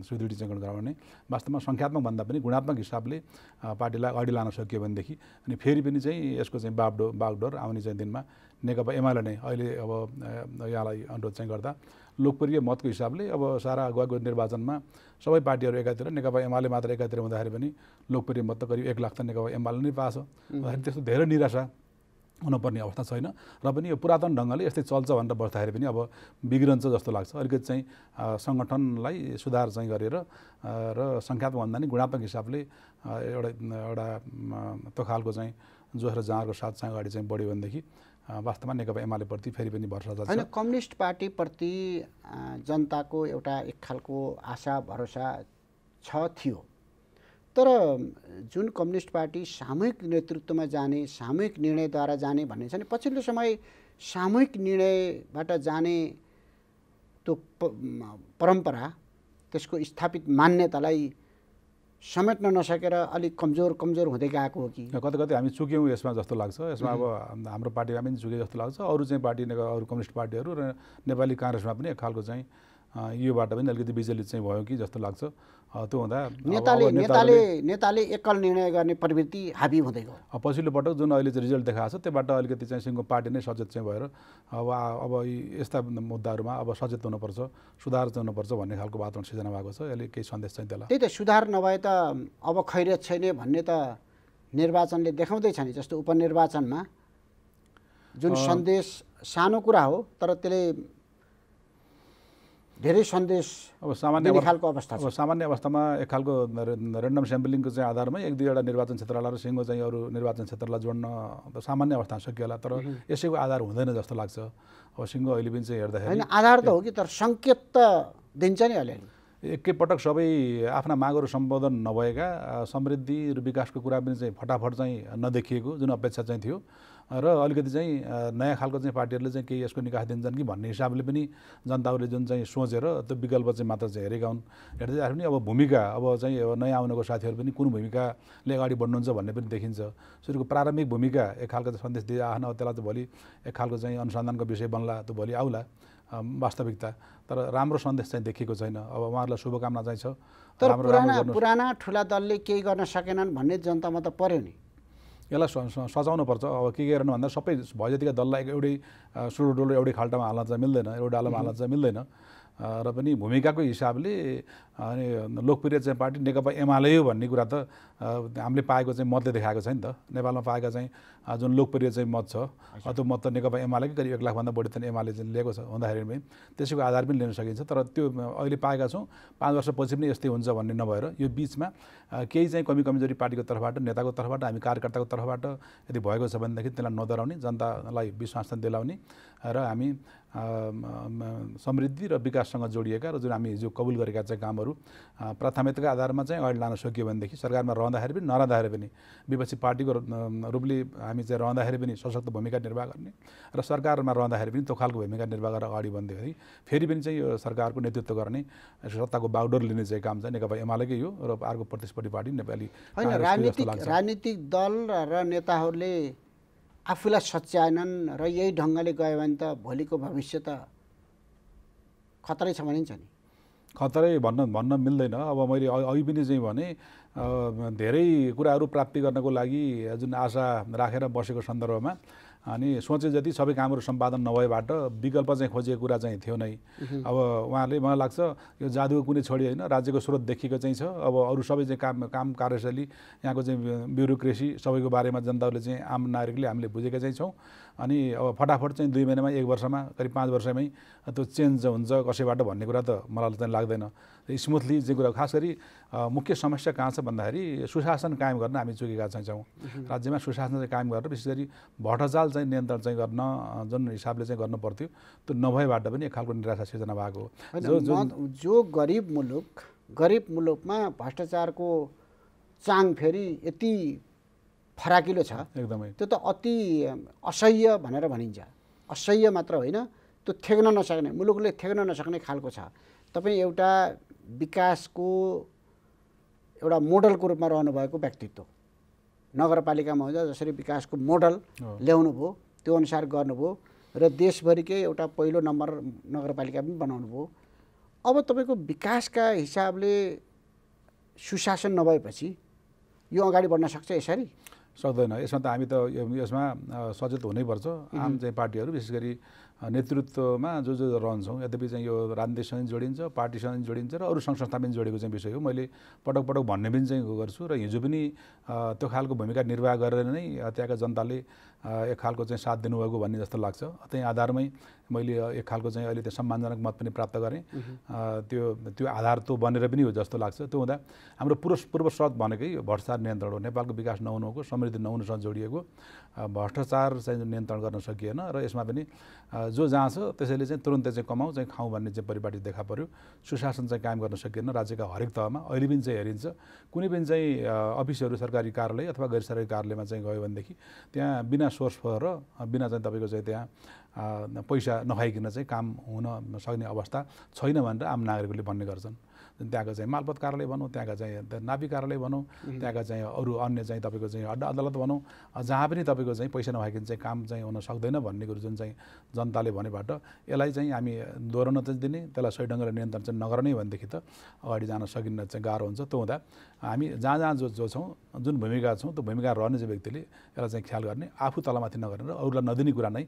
सुदृढीकरण गराउने वास्तवमा सङ्ख्यात्मक भन्दा पनि गुणात्मक हिसाबले पार्टीलाई अगाडि लान सकियो सकियो भनेदेखि अनि फेरि पनि चाहिँ यसको चाहिँ बागडो बागडोर आउने चाहिँ दिनमा नेकपा एमाले नै अहिले अब यहाँलाई अनुरोध चाहिँ गर्दा लोकप्रिय मतको हिसाबले अब सारा गएको निर्वाचनमा सबै पार्टीहरू एकातिर नेकपा एमाले मात्र एकातिर हुँदाखेरि पनि लोकप्रिय मत त करिब एक लाख त नेकपा एमाले नै पास हुँदाखेरि त्यस्तो धेरै निराशा हुनुपर्ने अवस्था छैन र पनि यो पुरातन ढङ्गले यस्तै चल्छ भनेर बस्दाखेरि पनि अब बिग्रन्छ जस्तो लाग्छ अलिकति चाहिँ सङ्गठनलाई सुधार चाहिँ गरेर र सङ्ख्यात्मक भन्दा नि गुणात्मक हिसाबले एउटा एउटा त्यो खालको चाहिँ जोहर जहाँको साथ चाहिँ अगाडि चाहिँ बढ्यो भनेदेखि वास्तवमा नेकपा एमालेप्रति फेरि पनि भरोसा होइन कम्युनिस्ट पार्टीप्रति जनताको एउटा एक खालको आशा भरोसा छ थियो तर जुन कम्युनिस्ट पार्टी सामूहिक नेतृत्वमा जाने सामूहिक निर्णयद्वारा जाने भन्ने छ नि पछिल्लो समय सामूहिक निर्णयबाट जाने त्यो परम्परा त्यसको स्थापित मान्यतालाई समेट्न नसकेर अलिक कमजोर कमजोर हुँदै गएको हो कि कतै कति हामी चुक्यौँ यसमा जस्तो लाग्छ यसमा अब हाम्रो पार्टीमा पनि चुक्यो जस्तो लाग्छ अरू चाहिँ पार्टी अरू कम्युनिस्ट पार्टीहरू र नेपाली काङ्ग्रेसमा पनि एक खालको चाहिँ योबाट पनि अलिकति बिजुली चाहिँ भयो कि जस्तो लाग्छ त्यो हुँदा नेताले नेताले नेताले एकल निर्णय गर्ने प्रवृत्ति हाबी हुँदै गयो पछिल्लो पटक जुन अहिले चाहिँ रिजल्ट देखाएको छ त्योबाट अलिकति चाहिँ सिङ्गो पार्टी नै सचेत चाहिँ भएर अब अब यस्ता मुद्दाहरूमा अब सचेत हुनुपर्छ सुधार चाहिँ हुनुपर्छ भन्ने खालको वातावरण सिर्जना भएको छ यसले केही सन्देश चाहिँ त्यसलाई त्यही त सुधार नभए त अब खैरियत छैन भन्ने त निर्वाचनले देखाउँदैछ नि जस्तो उपनिर्वाचनमा जुन सन्देश सानो कुरा हो तर त्यसले धेरै सन्देश अब सामान्य खालको अवस्था अब सामान्य अवस्थामा एक खालको रेन्डम स्याम्पलिङको चाहिँ आधारमै एक दुईवटा निर्वाचन क्षेत्रलाई र सिङ्गो चाहिँ अरू निर्वाचन क्षेत्रलाई जोड्न सामान्य अवस्था सकियो होला तर यसैको आधार हुँदैन जस्तो लाग्छ अब सिङ्गो अहिले पनि चाहिँ हेर्दाखेरि आधार त हो कि तर सङ्केत त दिन्छ नि अलिअलि एकैपटक सबै आफ्ना मागहरू सम्बोधन नभएका समृद्धि र विकासको कुरा पनि चाहिँ फटाफट चाहिँ नदेखिएको जुन अपेक्षा चाहिँ थियो र अलिकति चाहिँ नयाँ खालको चाहिँ पार्टीहरूले चाहिँ केही यसको निकास दिन्छन् कि भन्ने हिसाबले पनि जनताहरूले जुन चाहिँ सोचेर त्यो विकल्प चाहिँ मात्र चाहिँ हेरेका हुन् हेर्दै पनि अब भूमिका अब चाहिँ अब नयाँ आउनुको साथीहरू पनि कुन भूमिकाले अगाडि बढ्नुहुन्छ भन्ने पनि देखिन्छ सुरुको प्रारम्भिक भूमिका एक खालको सन्देश दिए आएन त्यसलाई त भोलि एक खालको चाहिँ अनुसन्धानको विषय बन्ला त भोलि आउला वास्तविकता तर राम्रो सन्देश चाहिँ देखिएको छैन अब उहाँहरूलाई शुभकामना चाहिँ छ तर पुराना पुराना ठुला दलले केही गर्न सकेनन् भन्ने जनतामा त पऱ्यो नि यसलाई सजाउनुपर्छ अब के के गर्नु भन्दा सबै भयो दललाई एउटै सुरु डोलो एउटै खाल्टामा हाल्न चाहिँ मिल्दैन एउटा डालोमा हाल्न चाहिँ मिल्दैन र पनि भूमिकाको हिसाबले अनि लोकप्रिय चाहिँ पार्टी नेकपा एमाले हो भन्ने कुरा त हामीले पाएको चाहिँ मतले देखाएको छ नि त नेपालमा पाएका चाहिँ जुन लोकप्रिय चाहिँ मत छ त्यो मत त नेकपा एमालेकै करिब एक लाखभन्दा बढी त एमाले चाहिँ लिएको छ हुँदाखेरि पनि त्यसैको आधार पनि लिन सकिन्छ तर त्यो अहिले पाएका छौँ पाँच वर्षपछि पनि यस्तै हुन्छ भन्ने नभएर यो बिचमा केही चाहिँ कमी कमजोरी पार्टीको तर्फबाट नेताको तर्फबाट हामी कार्यकर्ताको तर्फबाट यदि भएको छ भनेदेखि त्यसलाई नदराउने जनतालाई विश्वास दिलाउने र हामी समृद्धि र विकाससँग जोडिएका र जुन हामी हिजो कबुल गरेका चाहिँ कामहरू कुरोहरू प्राथमिकताको आधारमा चाहिँ अगाडि लान सकियो भनेदेखि सरकारमा रहँदाखेरि पनि नरहँदाखेरि पनि विपक्षी पार्टीको रूपले हामी चाहिँ रहँदाखेरि पनि सशक्त भूमिका निर्वाह गर्ने र सरकारमा रहँदाखेरि पनि त्यो खालको भूमिका निर्वाह गरेर अगाडि बढ्दाखेरि फेरि पनि चाहिँ यो सरकारको नेतृत्व गर्ने सत्ताको बागडोर लिने चाहिँ काम चाहिँ नेकपा एमालेकै हो र अर्को प्रतिस्पर्धी पार्टी नेपाली राजनीतिक राजनीतिक दल र नेताहरूले आफूलाई सच्याएनन् र यही ढङ्गले गयो भने त भोलिको भविष्य त खतरै छ भनिन्छ नि खतरै भन्न भन्न मिल्दैन अब मैले अघि पनि चाहिँ भने धेरै कुराहरू प्राप्ति गर्नको लागि जुन आशा राखेर बसेको सन्दर्भमा अनि सोचे जति सबै कामहरू सम्पादन नभएबाट विकल्प चाहिँ खोजिएको कुरा चाहिँ थियो नै अब उहाँहरूले मलाई लाग्छ यो जादुको कुनै छोडी होइन राज्यको स्रोत देखिएको चाहिँ छ अब अरू सबै चाहिँ काम काम कार्यशैली यहाँको चाहिँ ब्युरोक्रेसी सबैको बारेमा जनताहरूले चाहिँ आम नागरिकले हामीले बुझेका चाहिँ छौँ अनि अब फटाफट चाहिँ दुई महिनामा एक वर्षमा करिब पाँच वर्षमै त्यो चेन्ज हुन्छ कसैबाट भन्ने कुरा त मलाई चाहिँ लाग्दैन स्मुथली जे कुरा खास गरी मुख्य समस्या कहाँ छ भन्दाखेरि सुशासन कायम गर्न हामी चुकेका चाहिँ छौँ राज्यमा सुशासन चाहिँ कायम गरेर विशेष गरी भ्रष्टाचार चाहिँ नियन्त्रण चाहिँ गर्न जुन हिसाबले चाहिँ गर्नु पर्थ्यो त्यो नभएबाट पनि एक खालको निराशा सिर्जना भएको हो जो गरिब मुलुक गरिब मुलुकमा भ्रष्टाचारको चाङ फेरि यति फराकिलो छ एकदमै त्यो त अति असह्य भनेर भनिन्छ असह्य मात्र होइन त्यो थ्याक्न नसक्ने मुलुकले थ्याक्न नसक्ने खालको छ तपाईँ एउटा विकासको एउटा मोडलको रूपमा रहनुभएको व्यक्तित्व नगरपालिकामा हुँदा जसरी विकासको मोडल ल्याउनु भयो त्यो अनुसार गर्नुभयो र देशभरिकै एउटा पहिलो नम्बर नगरपालिका पनि बनाउनु भयो अब तपाईँको विकासका हिसाबले सुशासन नभएपछि यो अगाडि बढ्न सक्छ यसरी सक्दैन यसमा त हामी त यसमा सचेत हुनैपर्छ आम चाहिँ पार्टीहरू विशेष गरी नेतृत्वमा जो जो रहन्छौँ यद्यपि चाहिँ यो राजनीतिसँग जोडिन्छ पार्टीसँग जोडिन्छ र अरू संस्था पनि जोडेको चाहिँ विषय हो मैले पटक पटक भन्ने पनि चाहिँ गर्छु र हिजो पनि त्यो खालको भूमिका निर्वाह गरेर नै त्यहाँका जनताले एक खालको चाहिँ साथ दिनुभएको भन्ने जस्तो लाग्छ त्यही आधारमै मैले एक खालको चाहिँ अहिले त्यो सम्मानजनक मत पनि प्राप्त गरेँ त्यो त्यो आधार त बनेर पनि हो जस्तो लाग्छ त्यो हुँदा हाम्रो पूर्व पूर्व स्रोत भनेकै भ्रष्टाचार नियन्त्रण हो नेपालको विकास नहुनुको समृद्धि नहुनुसँग जोडिएको भ्रष्टाचार चाहिँ नियन्त्रण गर्न सकिएन र यसमा पनि जो जहाँ छ त्यसैले चाहिँ तुरन्तै चाहिँ कमाउँ चाहिँ खाउँ भन्ने चाहिँ परिपाटी देखा पऱ्यो सुशासन चाहिँ कायम गर्न सकिएन राज्यका हरेक तहमा अहिले पनि चाहिँ हेरिन्छ कुनै पनि चाहिँ अफिसहरू सरकारी कार्यालय अथवा गैर सरकारी कार्यालयमा चाहिँ गयो भनेदेखि त्यहाँ बिना सोर्स र बिना चाहिँ तपाईँको चाहिँ त्यहाँ पैसा नखाइकन चाहिँ काम हुन सक्ने अवस्था छैन भनेर आम नागरिकले भन्ने गर्छन् त्यहाँको चाहिँ मालपत कार्यालय भनौँ त्यहाँको चाहिँ नाभिक कार्यालय भनौँ त्यहाँका चाहिँ अरू अन्य चाहिँ तपाईँको चाहिँ अड्डा अदालत भनौँ जहाँ पनि तपाईँको चाहिँ पैसा नभएको चाहिँ काम चाहिँ हुन सक्दैन भन्ने कुरो जुन चाहिँ जनताले भनेबाट यसलाई चाहिँ हामी दोहोऱ्याउन चाहिँ दिने त्यसलाई सही ढङ्गले नियन्त्रण चाहिँ नगर्ने भनेदेखि त अगाडि जान सकिन्न चाहिँ गाह्रो हुन्छ त्यो हुँदा हामी जहाँ जहाँ जो जो छौँ जुन भूमिका छौँ त्यो भूमिका रहने चाहिँ व्यक्तिले यसलाई चाहिँ ख्याल गर्ने आफू तलमाथि नगर्ने र अरूलाई नदिने कुरा नै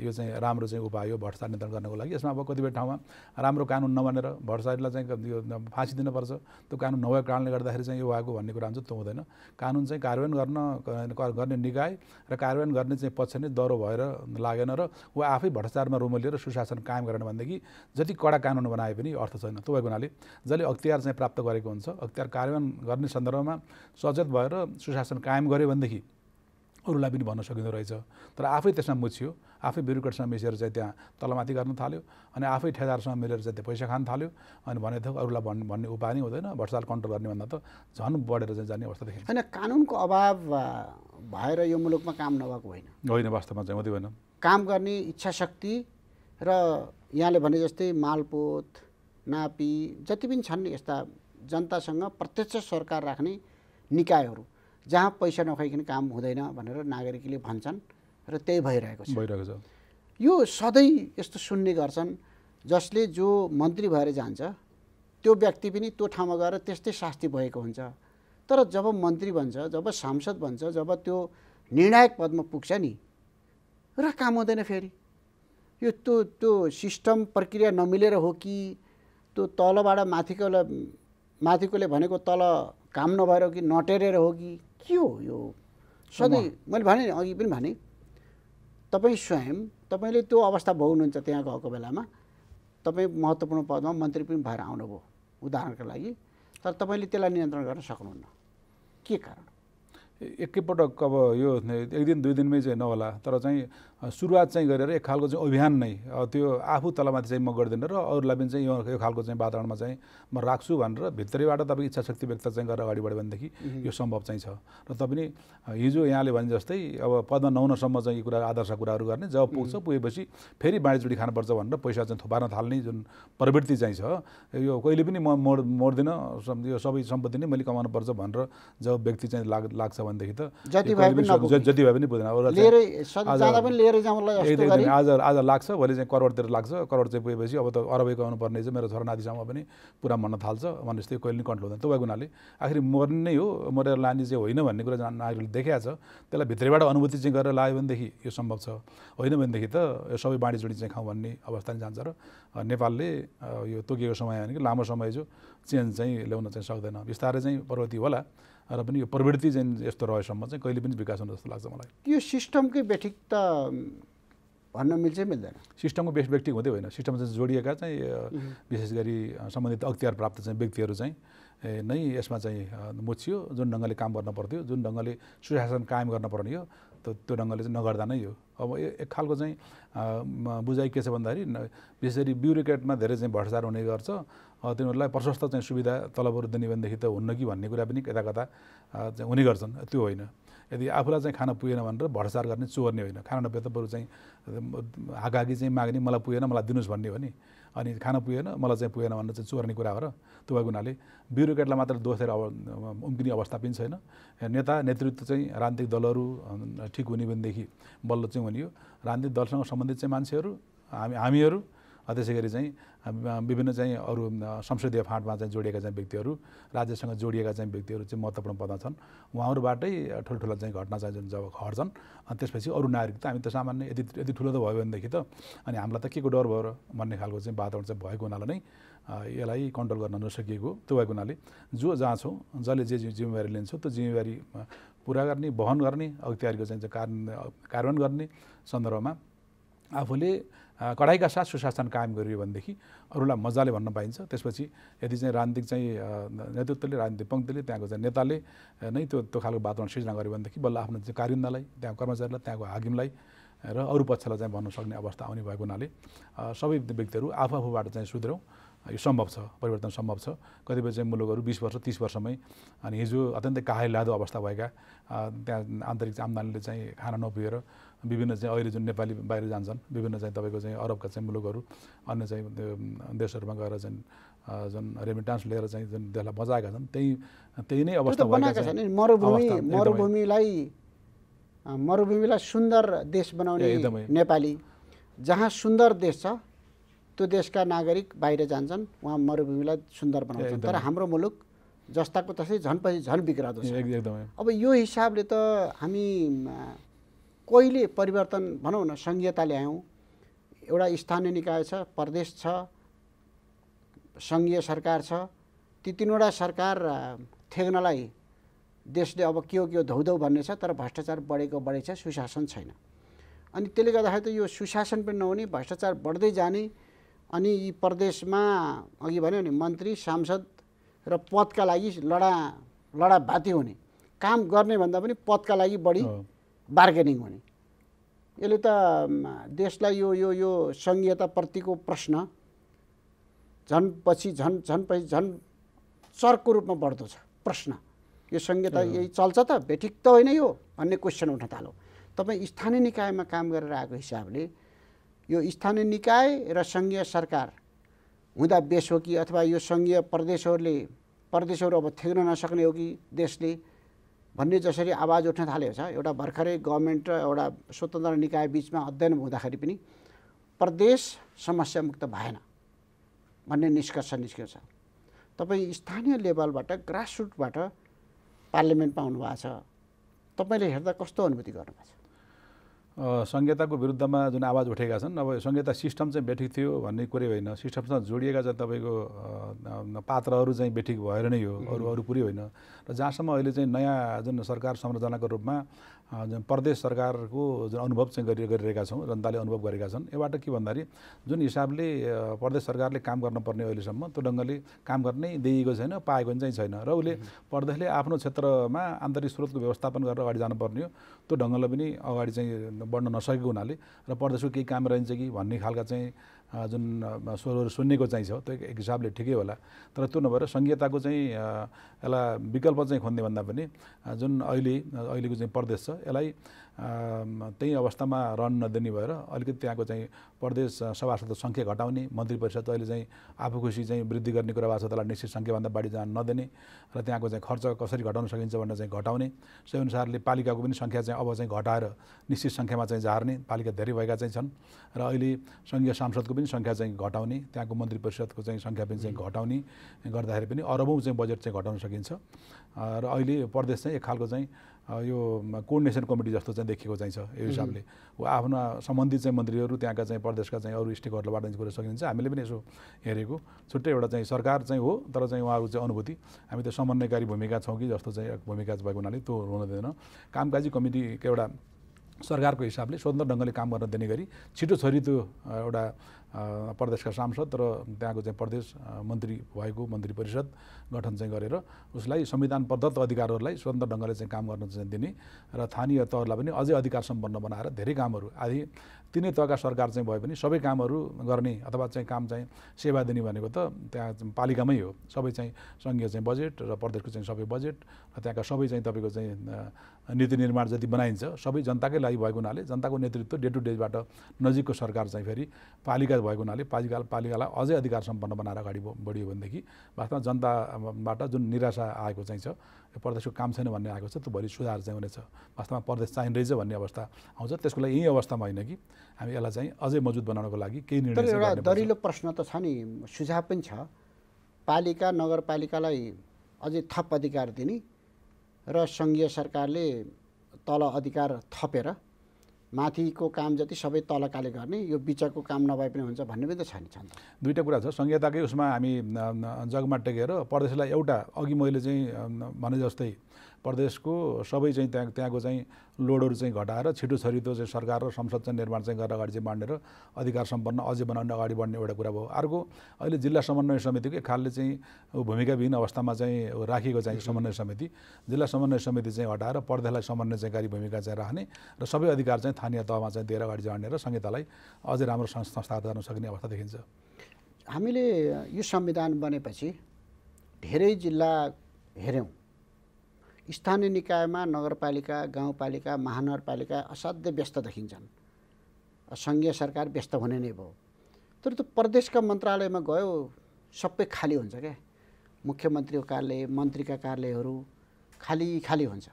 यो चाहिँ राम्रो चाहिँ उपाय हो भ्रष्टाचार नियन्त्रण गर्नको लागि यसमा अब कतिपय ठाउँमा राम्रो कानुन नमानेर भ्रष्टाचारीलाई चाहिँ यो फाँसी दिनुपर्छ त्यो कानुन नभएको कारणले गर्दाखेरि चाहिँ यो भएको भन्ने कुरा हुन्छ त्यो हुँदैन कानुन चाहिँ कार्यान्वयन गर्न गर्ने निकाय र कार्यान्वयन गर्ने चाहिँ पक्ष नै दह्रो भएर लागेन र वा आफै भ्रष्टाचारमा रुमलिएर सुशासन कायम गरेन भनेदेखि जति कडा कानुन बनाए पनि अर्थ छैन त्यो भएको हुनाले जसले अख्तियार चाहिँ प्राप्त गरेको हुन्छ अख्तियार कार्यान्वयन गर्ने सन्दर्भमा सचेत भएर सुशासन कायम गऱ्यो भनेदेखि अरूलाई पनि भन्न सकिँदो रहेछ तर आफै त्यसमा मुछियो आफै ब्युरोक्रेटसँग मिसेर चाहिँ त्यहाँ तलमाथि गर्न थाल्यो अनि आफै ठेदारसँग मिलेर चाहिँ त्यो पैसा खान थाल्यो अनि भने त अरूलाई भन् भन्ने उपाय नै हुँदैन भ्रष्टाचार कन्ट्रोल गर्ने भन्दा त झन् बढेर चाहिँ जाने अवस्था देखिन्छ होइन कानुनको अभाव भएर यो मुलुकमा काम नभएको होइन होइन वास्तवमा चाहिँ हुँदै होइन काम गर्ने इच्छा शक्ति र यहाँले भने जस्तै मालपोत नापी जति पनि छन् यस्ता जनतासँग प्रत्यक्ष सरकार राख्ने निकायहरू जहाँ पैसा नखाइकन काम हुँदैन भनेर नागरिकले भन्छन् र त्यही भइरहेको छ भइरहेको छ यो सधैँ यस्तो सुन्ने गर्छन् जसले जो मन्त्री भएर जान्छ त्यो व्यक्ति पनि त्यो ठाउँमा गएर त्यस्तै शास्ति भएको हुन्छ तर जब मन्त्री भन्छ जब सांसद भन्छ जब त्यो निर्णायक पदमा पुग्छ नि र काम हुँदैन फेरि यो त्यो त्यो सिस्टम प्रक्रिया नमिलेर हो कि त्यो तलबाट माथिको माथिकोले भनेको तल काम नभएर हो कि नटेरेर हो कि के हो यो सधैँ मैले भने अघि पनि भने तपाईँ स्वयं तपाईँले त्यो अवस्था भोग्नुहुन्छ त्यहाँ गएको बेलामा तपाईँ महत्त्वपूर्ण पदमा मन्त्री पनि भएर आउनुभयो उदाहरणका लागि तर तपाईँले त्यसलाई नियन्त्रण गर्न सक्नुहुन्न के कारण एकैपटक अब यो एक दिन दुई दिनमै चाहिँ नहोला तर चाहिँ सुरुवात चाहिँ गरेर एक खालको चाहिँ अभियान नै त्यो आफू तलमाथि चाहिँ म गर्दिनँ र अरूलाई पनि चाहिँ यो यो खालको चाहिँ वातावरणमा चाहिँ म राख्छु भनेर भित्रैबाट तपाईँको इच्छा शक्ति व्यक्त चाहिँ गरेर अगाडि बढ्यो भनेदेखि यो सम्भव चाहिँ छ र पनि हिजो यहाँले भने जस्तै अब पदमा नहुनसम्म चाहिँ यो कुरा आदर्श कुराहरू गर्ने जब पुग्छ पुगेपछि फेरि बाँडीचुडी खानुपर्छ भनेर पैसा चाहिँ थुपार्न थाल्ने जुन प्रवृत्ति चाहिँ छ यो कहिले पनि म मोड मोड्दिनँ यो सबै सम्पत्ति नै मैले कमाउनुपर्छ भनेर जब व्यक्ति चाहिँ लाग्छ भनेदेखि त जति भए पनि जति भए पनि बुझ्दैन लिएर जाउँलाई आज आज लाग्छ भोलि चाहिँ करोडतिर लाग्छ करोड चाहिँ पुगेपछि अब त अरबै आउनुपर्ने चाहिँ मेरो छोरा नातिसँग पनि पुरा मन थाल्छ भने जस्तै कहिले पनि कन्ट्रोल हुँदैन तपाईँको हुनाले आखिर मर्ने नै हो मरेर लाने चाहिँ होइन भन्ने कुरा नागरिकले देखाएको छ त्यसलाई भित्रैबाट अनुभूति चाहिँ गरेर लायो भनेदेखि यो सम्भव छ होइन भनेदेखि त यो सबै बाँडीचुँडी चाहिँ खाउँ भन्ने अवस्था नै जान्छ र नेपालले यो तोकिएको समय भनेको लामो समय जो चेन्ज चाहिँ ल्याउन चाहिँ सक्दैन बिस्तारै चाहिँ प्रगति होला र पनि यो प्रवृत्ति चाहिँ यस्तो रहेसम्म चाहिँ कहिले पनि विकास हुन्छ जस्तो लाग्छ मलाई यो सिस्टमकै त भन्न मिल्छ मिल्दैन सिस्टमको बेस व्यक्ति हुँदै होइन सिस्टम चाहिँ जोडिएका चाहिँ विशेष गरी सम्बन्धित अख्तियार प्राप्त चाहिँ व्यक्तिहरू चाहिँ नै यसमा चाहिँ मुछियो जुन ढङ्गले काम गर्न पर्थ्यो जुन ढङ्गले सुशासन कायम गर्न पर्ने हो त त्यो ढङ्गले चाहिँ नगर्दा नै हो अब एक खालको चाहिँ बुझाइ के छ भन्दाखेरि विशेष गरी ब्युरोक्रेटमा धेरै चाहिँ भ्रष्टाचार हुने गर्छ तिनीहरूलाई प्रशस्त चाहिँ सुविधा तलबहरू दिने भनेदेखि त हुन्न कि भन्ने कुरा पनि यता कता चाहिँ हुने गर्छन् त्यो होइन यदि आफूलाई चाहिँ खाना पुगेन भनेर भ्रष्टाचार गर्ने चोर्ने होइन खाना नपुगे त बरु चाहिँ हाकाकी चाहिँ माग्ने मलाई पुगेन मलाई दिनुहोस् भन्ने हो नि अनि खाना पुगेन मलाई चाहिँ पुगेन भनेर चाहिँ चोर्ने कुरा हो र त्यो भएको हुनाले ब्युरोक्रेटलाई मात्र दोषेर अब उम्किने अवस्था पनि छैन नेता नेतृत्व चाहिँ राजनीतिक दलहरू ठिक हुने भनेदेखि बल्ल चाहिँ हुने हो राजनीतिक दलसँग सम्बन्धित चाहिँ मान्छेहरू हामी हामीहरू त्यसै गरी चाहिँ विभिन्न चाहिँ अरू संसदीय फाँटमा चाहिँ जोडिएका चाहिँ व्यक्तिहरू राज्यसँग जोडिएका चाहिँ व्यक्तिहरू चाहिँ महत्त्वपूर्ण पदमा छन् उहाँहरूबाटै ठुल्ठुला चाहिँ घटना चाहिँ जुन जब घट्छन् अनि त्यसपछि अरू नागरिक त हामी त सामान्य यति यति ठुलो त भयो भनेदेखि त अनि हामीलाई त के को डर भयो र भन्ने खालको चाहिँ वातावरण चाहिँ भएको हुनाले नै यसलाई कन्ट्रोल गर्न नसकिएको त्यो भएको हुनाले जो जहाँ छौँ जसले जे जिम्मेवारी लिन्छ त्यो जिम्मेवारी पुरा गर्ने वहन गर्ने अख्तियारको चाहिँ कार्यान्वयन गर्ने सन्दर्भमा आफूले कडाइका साथ सुशासन कायम गरियो भनेदेखि अरूलाई मजाले भन्न पाइन्छ त्यसपछि यदि चाहिँ राजनीतिक चाहिँ नेतृत्वले राजनीतिक पङ्क्तिले त्यहाँको चाहिँ नेताले नै त्यो त्यो खालको वातावरण सृजना गर्यो भनेदेखि बल्ल आफ्नो चाहिँ कारिन्दालाई त्यहाँको कर्मचारीलाई त्यहाँको हाकिमलाई र अरू पक्षलाई चाहिँ भन्न सक्ने अवस्था आउने भएको हुनाले सबै व्यक्तिहरू आफू आफूबाट चाहिँ सुध्रौँ यो सम्भव छ परिवर्तन सम्भव छ कतिपय चाहिँ मुलुकहरू बिस वर्ष तिस वर्षमै अनि हिजो अत्यन्तै काहे लादो अवस्था भएका त्यहाँ आन्तरिक आम्दानीले चाहिँ खाना नपुगेर विभिन्न चाहिँ अहिले जुन नेपाली बाहिर जान्छन् विभिन्न चाहिँ तपाईँको चाहिँ अरबका चाहिँ मुलुकहरू अन्य चाहिँ देशहरूमा गएर चाहिँ जुन रेमिटान्स लिएर चाहिँ जुन त्यसलाई बजाएका छन् त्यही त्यही नै अवस्था बनाएका छन् मरुभूमि मरुभूमिलाई मरुभूमिलाई सुन्दर देश बनाउने एकदमै नेपाली जहाँ सुन्दर देश छ त्यो देशका नागरिक बाहिर जान्छन् उहाँ मरुभूमिलाई सुन्दर बनाउँछन् तर हाम्रो मुलुक जस्ताको तस्तै झन् पछि झन् बिग्राउँदो एकदमै अब यो हिसाबले त हामी कहिले परिवर्तन भनौँ न सङ्घीयता ल्यायौँ एउटा स्थानीय निकाय छ प्रदेश छ सङ्घीय सरकार छ ती तिनवटा सरकार थेग्नलाई देशले अब के हो के हो धौधौ भन्ने छ तर भ्रष्टाचार बढेको बढे छ सुशासन छैन अनि त्यसले गर्दाखेरि त यो सुशासन पनि नहुने भ्रष्टाचार बढ्दै जाने अनि यी प्रदेशमा अघि भन्यो नि मन्त्री सांसद र पदका लागि लडा लडा भाती हुने काम गर्ने भन्दा पनि पदका लागि बढी बार्गेनिङ हुने यसले त देशलाई यो यो यो सङ्घीयताप्रतिको प्रश्न झन् पछि झन् झन् पछि झन् चर्को रूपमा बढ्दो छ प्रश्न यो सङ्घीयता यही चल्छ त भेटिक त होइन यो भन्ने क्वेसन उठ्न थालो तपाईँ स्थानीय निकायमा काम गरेर आएको हिसाबले यो स्थानीय निकाय र सङ्घीय सरकार हुँदा बेस हो कि अथवा यो सङ्घीय प्रदेशहरूले प्रदेशहरू अब थेग्न नसक्ने हो कि देशले भन्ने जसरी आवाज उठ्न थालेको छ एउटा भर्खरै गभर्मेन्ट र एउटा स्वतन्त्र निकाय बिचमा अध्ययन हुँदाखेरि पनि प्रदेश समस्यामुक्त भएन भन्ने निष्कर्ष निस्केको छ तपाईँ स्थानीय लेभलबाट ग्रासरुटबाट पार्लियामेन्ट भएको छ तपाईँले हेर्दा कस्तो अनुभूति गर्नुभएको छ संहिताको विरुद्धमा जुन आवाज उठेका छन् अब संहिता सिस्टम चाहिँ बेठिक थियो भन्ने कुरै होइन सिस्टमसँग जोडिएका चाहिँ तपाईँको पात्रहरू चाहिँ बेठिक भएर नै हो अरू अरू कुरै होइन र जहाँसम्म अहिले चाहिँ नयाँ जुन सरकार संरचनाको रूपमा जुन प्रदेश सरकारको जुन अनुभव चाहिँ गरि गरिरहेका छौँ जनताले अनुभव गरेका छन् योबाट के भन्दाखेरि जुन हिसाबले प्रदेश सरकारले काम गर्नुपर्ने अहिलेसम्म त्यो ढङ्गले काम गर्नै दिइएको छैन पाएको चाहिँ छैन र उसले प्रदेशले आफ्नो क्षेत्रमा आन्तरिक स्रोतको व्यवस्थापन गरेर अगाडि जानुपर्ने हो त्यो ढङ्गले पनि अगाडि चाहिँ बढ्न नसकेको हुनाले र प्रदेशको केही काम रहन्छ कि भन्ने खालका चाहिँ जुन स्वरहरू सुन्नेको चाहिँ छ त्यो एक हिसाबले ठिकै होला तर त्यो नभएर सङ्घीयताको चाहिँ यसलाई विकल्प चाहिँ खोज्ने भन्दा पनि जुन अहिले अहिलेको चाहिँ प्रदेश छ यसलाई त्यही अवस्थामा रन नदिने भएर अलिकति त्यहाँको चाहिँ प्रदेश सभासद सङ्ख्या घटाउने मन्त्री परिषद अहिले चाहिँ आफू खुसी चाहिँ वृद्धि गर्ने कुरा भएको छ त्यसलाई निश्चित सङ्ख्याभन्दा बढी जान नदिने र त्यहाँको चाहिँ खर्च कसरी घटाउन सकिन्छ भनेर चाहिँ घटाउने त्यही अनुसारले पालिकाको पनि सङ्ख्या चाहिँ अब चाहिँ घटाएर निश्चित सङ्ख्यामा चाहिँ झार्ने पालिका धेरै भएका चाहिँ छन् र अहिले सङ्घीय सांसदको पनि सङ्ख्या चाहिँ घटाउने त्यहाँको मन्त्री परिषदको चाहिँ सङ्ख्या पनि चाहिँ घटाउने गर्दाखेरि पनि अरबौँ चाहिँ बजेट चाहिँ घटाउन सकिन्छ र अहिले प्रदेश चाहिँ एक खालको चाहिँ यो कोर्डिनेसन कमिटी जस्तो चाहिँ देखेको चाहिँ छ यो हिसाबले आफ्ना सम्बन्धित चाहिँ मन्त्रीहरू त्यहाँका चाहिँ प्रदेशका चाहिँ अरू स्टेक बाटो कुरा सकिन्छ हामीले पनि यसो हेरेको छुट्टै एउटा चाहिँ सरकार चाहिँ हो तर चाहिँ उहाँहरू चाहिँ अनुभूति हामी त समन्वयकारी भूमिका छौँ कि जस्तो चाहिँ भूमिका भएको हुनाले त्यो हुन हुँदैन कामकाजी कमिटीको एउटा सरकारको हिसाबले स्वतन्त्र ढङ्गले काम गर्न दिने गरी छिटो छोरी त्यो एउटा प्रदेशका सांसद र त्यहाँको चाहिँ प्रदेश मन्त्री भएको मन्त्री परिषद गठन चाहिँ गरेर उसलाई संविधान प्रदत्त अधिकारहरूलाई स्वतन्त्र ढङ्गले चाहिँ काम गर्न चाहिँ दिने र स्थानीय तहलाई पनि अझै अधिकार सम्पन्न बनाएर धेरै कामहरू आदि तिनै तहका सरकार चाहिँ भए पनि सबै कामहरू गर्ने अथवा चाहिँ काम चाहिँ सेवा दिने भनेको त त्यहाँ पालिकामै हो सबै चाहिँ सङ्घीय चाहिँ बजेट र प्रदेशको चाहिँ सबै बजेट र त्यहाँका सबै चाहिँ तपाईँको चाहिँ नीति निर्माण जति बनाइन्छ सबै जनताकै लागि भएको हुनाले जनताको नेतृत्व डे टु डेबाट नजिकको सरकार चाहिँ फेरि पालिका भएको हुनाले पालिका पालिकालाई अझै अधिकार सम्पन्न बनाएर अगाडि बढियो भनेदेखि वास्तवमा जनताबाट जुन निराशा आएको चाहिँ छ यो प्रदेशको काम छैन भन्ने आएको छ त्यो भोलि सुधार चाहिँ हुनेछ वास्तवमा प्रदेश चाहिँ चाहिँदैछ भन्ने अवस्था आउँछ त्यसको लागि यही अवस्थामा होइन कि हामी यसलाई चाहिँ अझै मजबुत बनाउनको लागि केही निर्णय एउटा दरिलो प्रश्न त छ नि सुझाव पनि छ पालिका नगरपालिकालाई अझै थप अधिकार दिने र सङ्घीय सरकारले तल अधिकार थपेर माथिको काम जति सबै तलकाले गर्ने यो बिचको काम नभए पनि हुन्छ भन्ने पनि त छ नि छन् दुईवटा कुरा छ संहिताकै उसमा हामी जगमा टेकेर प्रदेशलाई एउटा अघि मैले चाहिँ भने जस्तै प्रदेशको सबै चाहिँ त्यहाँ त्यहाँको चाहिँ लोडहरू चाहिँ घटाएर छिटो छरिटो चाहिँ सरकार र संसद चाहिँ निर्माण चाहिँ गरेर अगाडि चाहिँ बाँडेर अधिकार सम्पन्न अझै बनाउने अगाडि बढ्ने एउटा कुरा भयो अर्को अहिले जिल्ला समन्वय समितिको एक खालले चाहिँ भूमिकाविहीन अवस्थामा चाहिँ राखिएको चाहिँ समन्वय समिति जिल्ला समन्वय समिति चाहिँ हटाएर समन्वय चाहिँ कार्य भूमिका चाहिँ राख्ने र सबै अधिकार चाहिँ स्थानीय तहमा चाहिँ दिएर अगाडि जाने र संहितालाई अझै राम्रो संस्थागत गर्न सक्ने अवस्था देखिन्छ हामीले यो संविधान बनेपछि धेरै जिल्ला हेऱ्यौँ स्थानीय निकायमा नगरपालिका गाउँपालिका महानगरपालिका असाध्य व्यस्त देखिन्छन् सङ्घीय सरकार व्यस्त हुने नै भयो तर त्यो प्रदेशका मन्त्रालयमा गयो सबै खाली हुन्छ क्या मुख्यमन्त्रीको कार्यालय मन्त्रीका कार्यालयहरू खाली खाली हुन्छ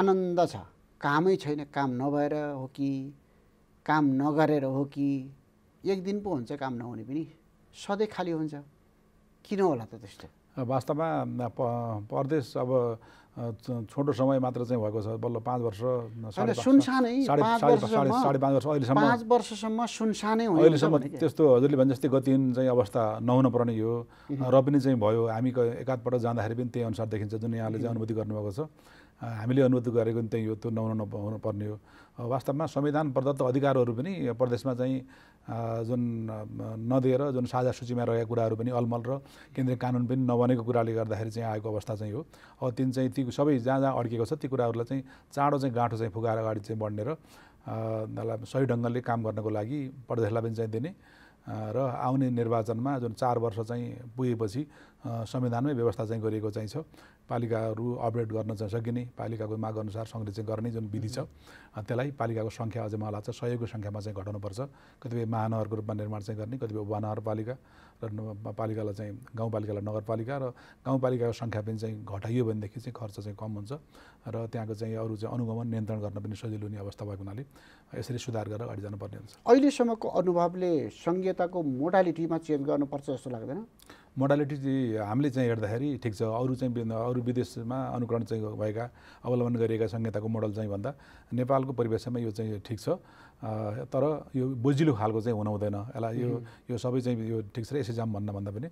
आनन्द छ कामै छैन काम नभएर हो कि काम नगरेर हो कि एक दिन पो हुन्छ काम नहुने पनि सधैँ खाली हुन्छ किन होला त त्यस्तो वास्तवमा प परदेश अब छोटो समय मात्र चाहिँ भएको छ बल्ल पाँच वर्ष सुनसानै साढे पाँच वर्ष अहिलेसम्म पाँच वर्षसम्म सुनसानै अहिलेसम्म त्यस्तो हजुरले भने जस्तै गतिहीन चाहिँ अवस्था नहुन पर्ने हो र पनि चाहिँ भयो हामी एकाधपल्ट जाँदाखेरि पनि त्यही अनुसार देखिन्छ जुन यहाँले चाहिँ अनुभूति गर्नुभएको छ हामीले अनुभूति गरेको पनि त्यही हो त्यो नहुनु नहुनुपर्ने हो वास्तवमा संविधान प्रदत्त अधिकारहरू पनि प्रदेशमा चाहिँ जुन नदिएर जुन साझा सूचीमा रहेका कुराहरू पनि अलमल र केन्द्रीय कानुन पनि नबनेको कुराले गर्दाखेरि चाहिँ आएको अवस्था चाहिँ हो अब तिन चाहिँ ती सबै जहाँ जहाँ अड्किएको छ ती कुराहरूलाई चाहिँ चाँडो चाहिँ गाँठो चाहिँ फुगाएर अगाडि चाहिँ बढ्ने र सही ढङ्गले काम गर्नको लागि प्रदेशलाई पनि चाहिँ दिने र आउने निर्वाचनमा जुन चार वर्ष चाहिँ पुगेपछि संविधानमै व्यवस्था चाहिँ गरिएको चाहिँ छ पालिकाहरू अपडेट गर्न चाहिँ सकिने पालिकाको माग अनुसार चाहिँ गर्ने जुन विधि छ त्यसलाई पालिकाको सङ्ख्या अझै मलाई लाग्छ सहयोगको सङ्ख्यामा चाहिँ घटाउनुपर्छ कतिपय महानगरको रूपमा निर्माण चाहिँ गर्ने कतिपय उपनगरपालिका र पालिकालाई चाहिँ गाउँपालिकालाई नगरपालिका र गाउँपालिकाको सङ्ख्या पनि चाहिँ घटाइयो भनेदेखि चाहिँ खर्च चाहिँ कम हुन्छ र त्यहाँको चाहिँ अरू चाहिँ अनुगमन नियन्त्रण गर्न पनि सजिलो हुने अवस्था भएको हुनाले यसरी सुधार गरेर अगाडि जानुपर्ने हुन्छ अहिलेसम्मको अनुभवले सङ्घीयताको मोडालिटीमा चेन्ज गर्नुपर्छ जस्तो लाग्दैन मोडालिटी चाहिँ हामीले चाहिँ हेर्दाखेरि ठिक छ अरू चाहिँ अरू विदेशमा अनुकरण चाहिँ भएका अवलम्बन गरिएका संहिताको मोडल चाहिँ भन्दा नेपालको परिवेशमा यो चाहिँ ठिक छ तर यो बोजिलो खालको चाहिँ हुन हुँदैन यसलाई यो यो सबै चाहिँ यो ठिक छ यसै जाम भन्न भन्दा पनि